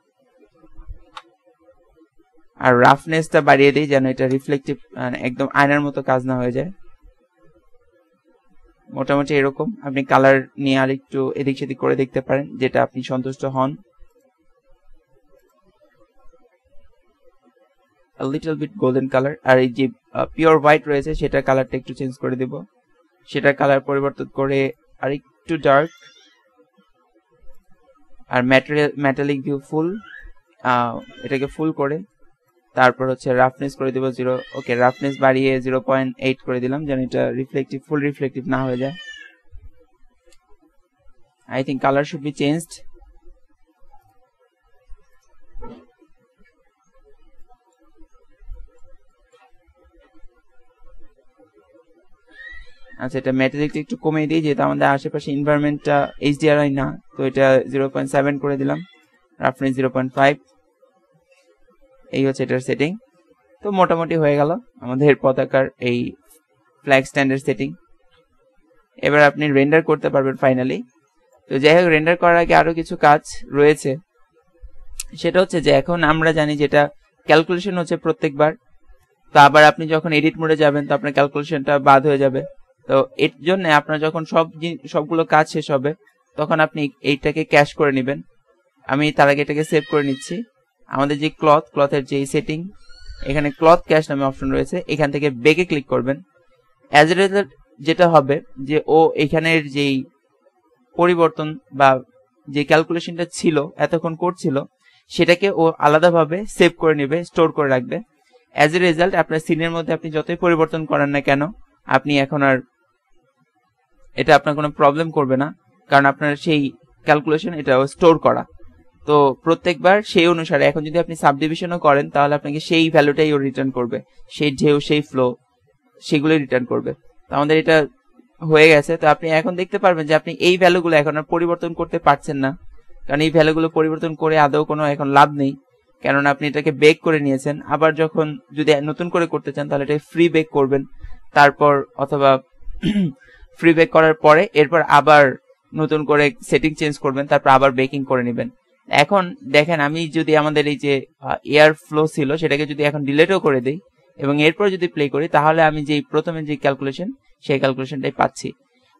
আর রাফনেসটা বাড়িয়ে দিই যেন এটা রিফ্লেকটিভ মানে একদম আয়নার মতো কাজ না হয়ে যায় মোটামুটি এরকম আপনি কালার নিয়ে আর একটু এদিক সেদিক করে দেখতে পারেন যেটা আপনি সন্তুষ্ট হন লিটল বিট গোল্ডেন কালার আর এই যে পিওর হোয়াইট রয়েছে সেটার কালারটা একটু চেঞ্জ করে দেব সেটার কালার পরিবর্তন করে আর একটু ডার্ক আর ম্যাটেরিয়াল ম্যাটালিক ভিউ ফুল এটাকে ফুল করে তারপর হচ্ছে রাফনেস করে দিব জিরো ওকে রাফনেস বাড়িয়ে জিরো পয়েন্ট এইট করে দিলাম যেন এটা রিফ্লেকটিভ ফুল রিফ্লেকটিভ না হয়ে যায় I think colour should be changed আচ্ছা এটা ম্যাটেরিয়ালটা একটু কমিয়ে দিই যেহেতু আমাদের আশেপাশে এনভায়রনমেন্টটা এইচডিআরআই না তো এটা জিরো পয়েন্ট সেভেন করে দিলাম রাফনেস জিরো পয়েন্ট ফাইভ এই হচ্ছে এটার সেটিং তো মোটামুটি হয়ে গেল আমাদের পতাকার এই ফ্ল্যাগ স্ট্যান্ডের সেটিং এবার আপনি রেন্ডার করতে পারবেন ফাইনালি তো যাই হোক রেন্ডার করার আগে আরও কিছু কাজ রয়েছে সেটা হচ্ছে যে এখন আমরা জানি যেটা ক্যালকুলেশন হচ্ছে প্রত্যেকবার তো আবার আপনি যখন এডিট মোডে যাবেন তো আপনার ক্যালকুলেশনটা বাদ হয়ে যাবে তো এর জন্য আপনার যখন সব সবগুলো কাজ শেষ হবে তখন আপনি এইটাকে ক্যাশ করে নেবেন আমি তার আগে এটাকে সেভ করে নিচ্ছি আমাদের যে ক্লথ ক্লথের যে সেটিং এখানে ক্লথ ক্যাশ নামে অপশন রয়েছে এখান থেকে বেগে ক্লিক করবেন অ্যাজ এ রেজাল্ট যেটা হবে যে ও এখানের যেই পরিবর্তন বা যে ক্যালকুলেশনটা ছিল এতক্ষণ করছিল সেটাকে ও আলাদাভাবে সেভ করে নেবে স্টোর করে রাখবে অ্যাজ এ রেজাল্ট আপনার সিনের মধ্যে আপনি যতই পরিবর্তন করেন না কেন আপনি এখন আর এটা আপনার কোনো প্রবলেম করবে না কারণ আপনার সেই ক্যালকুলেশন এটা স্টোর করা তো প্রত্যেকবার সেই অনুসারে এখন যদি আপনি সাব ডিভিশনও করেন তাহলে আপনাকে সেই ভ্যালুটাই ও রিটার্ন করবে সেই ঢেউ সেই ফ্লো সেগুলোই রিটার্ন করবে তো আমাদের এটা হয়ে গেছে তো আপনি এখন দেখতে পারবেন যে আপনি এই ভ্যালুগুলো এখন আর পরিবর্তন করতে পারছেন না কারণ এই ভ্যালুগুলো পরিবর্তন করে আদৌ কোনো এখন লাভ নেই কেননা আপনি এটাকে বেক করে নিয়েছেন আবার যখন যদি নতুন করে করতে চান তাহলে এটা ফ্রি বেক করবেন তারপর অথবা ফ্রি বেক করার পরে এরপর আবার নতুন করে সেটিং চেঞ্জ করবেন তারপর আবার বেকিং করে নেবেন এখন দেখেন আমি যদি আমাদের এই যে এয়ার ফ্লো ছিল সেটাকে যদি এখন ডিলেটও করে দিই এবং এরপর যদি প্লে করি তাহলে আমি যে প্রথমে যে ক্যালকুলেশন সেই ক্যালকুলেশনটাই পাচ্ছি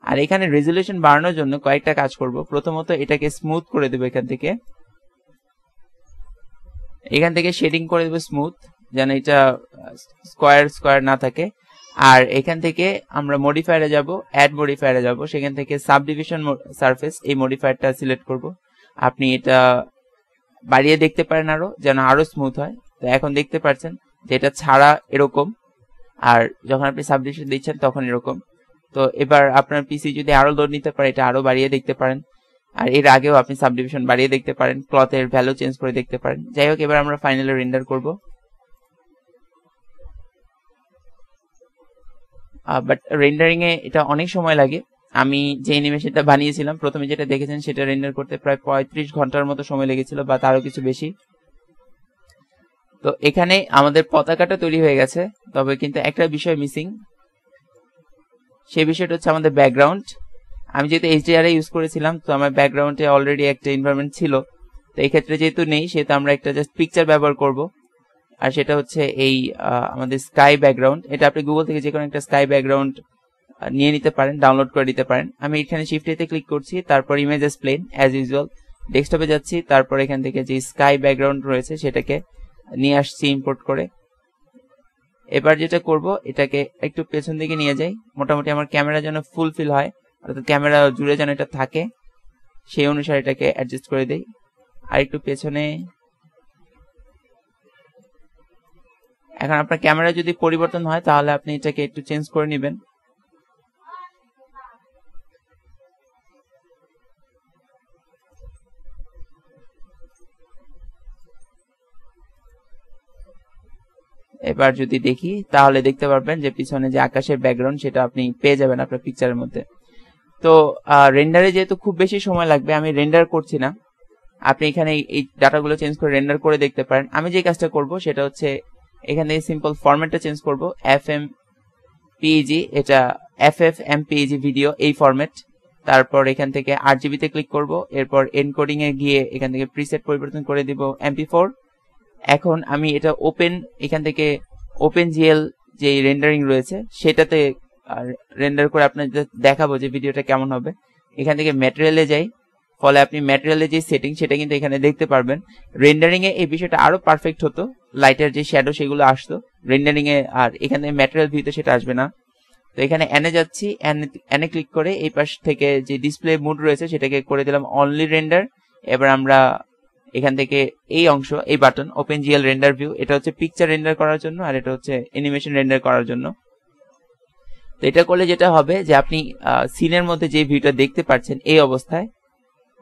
আর এখানে রেজুলেশন বাড়ানোর জন্য কয়েকটা কাজ করব প্রথমত এটাকে স্মুথ করে দেবো এখান থেকে এখান থেকে শেডিং করে দেবো স্মুথ যেন এটা স্কোয়ার স্কোয়ার না থাকে আর এখান থেকে আমরা মডিফায়ারে যাব অ্যাড মডিফায়ারে যাব সেখান থেকে সাব ডিভিশন সারফেস এই মডিফায়ারটা সিলেক্ট করবো আপনি এটা বাড়িয়ে দেখতে পারেন আরো যেন আরো স্মুথ হয় তো এখন দেখতে পাচ্ছেন যে এটা ছাড়া এরকম আর যখন আপনি সাবডিভিশন দিচ্ছেন তখন এরকম তো এবার আপনার পিসি যদি আরো লোড নিতে পারে এটা আরো বাড়িয়ে দেখতে পারেন আর এর আগেও আপনি সাবডিভিশন বাড়িয়ে দেখতে পারেন ক্লথের ভ্যালু চেঞ্জ করে দেখতে পারেন যাই হোক এবার আমরা ফাইনালি রেন্ডার করব বাট রেন্ডারিং এ এটা অনেক সময় লাগে আমি যে অ্যানিমেশনটা বানিয়েছিলাম প্রথমে যেটা দেখেছেন সেটা রেন্ডার করতে প্রায় পঁয়ত্রিশ ঘন্টার মতো সময় লেগেছিল বা তারও কিছু বেশি তো এখানে আমাদের পতাকাটা তৈরি হয়ে গেছে তবে কিন্তু একটা বিষয় মিসিং সে বিষয়টা হচ্ছে আমাদের ব্যাকগ্রাউন্ড আমি যেহেতু এইচডিআর ইউজ করেছিলাম তো আমার ব্যাকগ্রাউন্ডে অলরেডি একটা এনভায়রনমেন্ট ছিল তো এই ক্ষেত্রে যেহেতু নেই সেহেতু আমরা একটা জাস্ট পিকচার ব্যবহার করব আর সেটা হচ্ছে এই আমাদের স্কাই ব্যাকগ্রাউন্ড এটা আপনি গুগল থেকে যে কোনো একটা স্কাই ব্যাকগ্রাউন্ড নিয়ে নিতে পারেন ডাউনলোড করে নিতে পারেন আমি এখানে শিফট এতে ক্লিক করছি তারপর ইমেজেস প্লেন অ্যাজ ইউজুয়াল ডেস্কটপে যাচ্ছি তারপর এখান থেকে যে স্কাই ব্যাকগ্রাউন্ড রয়েছে সেটাকে নিয়ে আসছি ইম্পোর্ট করে এবার যেটা করব এটাকে একটু পেছন দিকে নিয়ে যাই মোটামুটি আমার ক্যামেরা যেন ফুলফিল হয় অর্থাৎ ক্যামেরা জুড়ে যেন এটা থাকে সেই অনুসারে এটাকে অ্যাডজাস্ট করে দেই আর একটু পেছনে এখন আপনার ক্যামেরা যদি পরিবর্তন হয় তাহলে আপনি এটাকে একটু চেঞ্জ করে নেবেন এবার যদি দেখি তাহলে দেখতে পারবেন যে পিছনে যে আকাশের ব্যাকগ্রাউন্ড সেটা আপনি পেয়ে যাবেন আপনার পিকচারের মধ্যে তো রেন্ডারে যেহেতু খুব বেশি সময় লাগবে আমি রেন্ডার করছি না আপনি এখানে এই ডাটাগুলো চেঞ্জ করে রেন্ডার করে দেখতে পারেন আমি যে কাজটা করব সেটা হচ্ছে এখানে সিম্পল ফরম্যাটটা চেঞ্জ করব এফ এম পিজি এটা F F M PG video এই ফরম্যাট তারপর এখান থেকে আর জিবিতে ক্লিক করব এরপর এনকোডিং এ গিয়ে এখান থেকে প্রিসেট পরিবর্তন করে দিব এমপি ফোর এখন আমি এটা ওপেন এখান থেকে ওপেন জিএল যে রেন্ডারিং রয়েছে সেটাতে রেন্ডার করে আপনাদের দেখাবো যে ভিডিওটা কেমন হবে এখান থেকে ম্যাটেরিয়ালে যাই ফলে আপনি ম্যাটেরিয়ালের যে সেটিং সেটা কিন্তু এখানে দেখতে পারবেন রেন্ডারিং এ এই বিষয়টা আরো পারফেক্ট হতো লাইটের যে শ্যাডো সেগুলো আসতো রেন্ডারিং এ আর এখানে ম্যাটেরিয়াল ভিউতে সেটা আসবে না তো এখানে এনে যাচ্ছি এনে ক্লিক করে এই পাশ থেকে যে ডিসপ্লে মুড রয়েছে সেটাকে করে দিলাম অনলি রেন্ডার এবার আমরা এখান থেকে এই অংশ এই button open GL render view এটা হচ্ছে পিকচার রেন্ডার করার জন্য আর এটা হচ্ছে অ্যানিমেশন রেন্ডার করার জন্য তো এটা করলে যেটা হবে যে আপনি সিনের মধ্যে যে ভিউটা দেখতে পাচ্ছেন এই অবস্থায়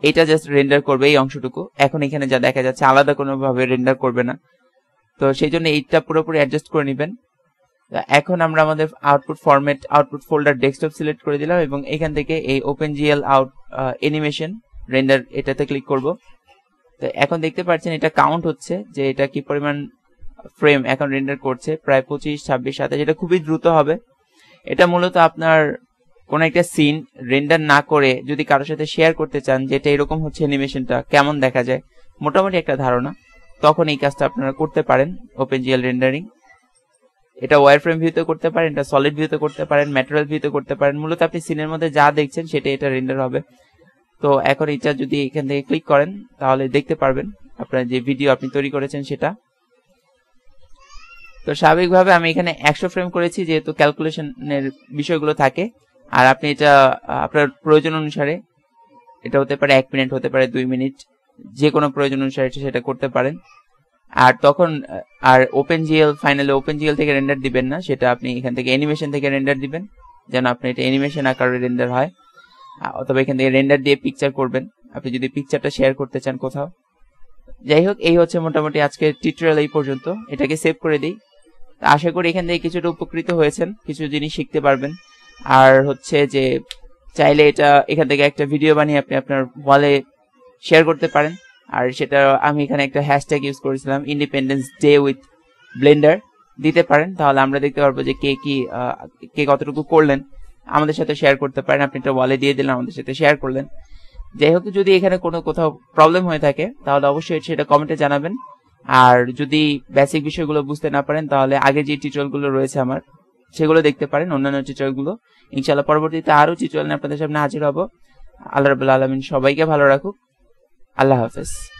এটা জাস্ট রেন্ডার করবে এই অংশটুকু এখন এখানে যা দেখা যাচ্ছে আলাদা কোনোভাবে রেন্ডার করবে না তো সেই জন্য এইটা পুরোপুরি অ্যাডজাস্ট করে নেবেন এখন আমরা আমাদের output format output folder desktop select করে দিলাম এবং এখান থেকে এই open GL out animation render এটাতে ক্লিক করব তো এখন দেখতে পাচ্ছেন এটা কাউন্ট হচ্ছে যে এটা কি পরিমাণ ফ্রেম এখন রেন্ডার করছে প্রায় পঁচিশ ছাব্বিশ সাতাশ এটা খুবই দ্রুত হবে এটা মূলত আপনার কোন একটা সিন রেন্ডার না করে যদি কারোর সাথে শেয়ার করতে চান যে এটা এরকম হচ্ছে অ্যানিমেশনটা কেমন দেখা যায় মোটামুটি একটা ধারণা তখন এই কাজটা আপনারা করতে পারেন ওপেন জিএল রেন্ডারিং এটা ওয়ার ফ্রেম ভিউতে করতে পারেন এটা সলিড ভিউতে করতে পারেন ম্যাটেরিয়াল ভিউতে করতে পারেন মূলত আপনি সিনের মধ্যে যা দেখছেন সেটা এটা রেন্ডার হবে তো এখন এটা যদি এখান থেকে ক্লিক করেন তাহলে দেখতে পারবেন আপনার যে ভিডিও আপনি তৈরি করেছেন সেটা তো স্বাভাবিকভাবে আমি এখানে একশো ফ্রেম করেছি যেহেতু ক্যালকুলেশনের বিষয়গুলো থাকে আর আপনি এটা আপনার প্রয়োজন অনুসারে এটা হতে পারে এক মিনিট হতে পারে দুই মিনিট যে কোনো প্রয়োজন অনুসারে সেটা করতে পারেন আর তখন আর ওপেন জিএল ফাইনালে ওপেন জিএল থেকে রেন্ডার দিবেন না সেটা আপনি এখান থেকে অ্যানিমেশন থেকে রেন্ডার দিবেন যেন আপনি এটা অ্যানিমেশন আকারে রেন্ডার হয় অথবা এখান থেকে রেন্ডার দিয়ে পিকচার করবেন আপনি যদি পিকচারটা শেয়ার করতে চান কোথাও যাই হোক এই হচ্ছে মোটামুটি আজকের টিউটোরিয়াল এই পর্যন্ত এটাকে সেভ করে দিই আশা করি এখান থেকে কিছুটা উপকৃত হয়েছেন কিছু জিনিস শিখতে পারবেন আর হচ্ছে যে চাইলে এটা এখান থেকে একটা ভিডিও বানিয়ে আপনি আপনার ওয়ালে শেয়ার করতে পারেন আর সেটা আমি এখানে একটা হ্যাশট্যাগ ইউজ করেছিলাম ইন্ডিপেন্ডেন্স ডে উইথ ব্লেন্ডার দিতে পারেন তাহলে আমরা দেখতে পারবো যে কে কি কে কতটুকু করলেন আমাদের সাথে শেয়ার করতে পারেন আপনি একটা ওয়ালে দিয়ে দিলেন আমাদের সাথে শেয়ার করলেন যাই হোক যদি এখানে কোনো কোথাও প্রবলেম হয়ে থাকে তাহলে অবশ্যই সেটা কমেন্টে জানাবেন আর যদি বেসিক বিষয়গুলো বুঝতে না পারেন তাহলে আগে যে টিউটোরিয়ালগুলো রয়েছে আমার সেগুলো দেখতে পারেন অন্যান্য টিউটোরিয়ালগুলো ইনশাল্লাহ পরবর্তীতে আরও টিউটোরিয়াল আপনাদের সামনে হাজির হবো আল্লাহ রাবুল আলমিন সবাইকে ভালো রাখুক আল্লাহ হাফেজ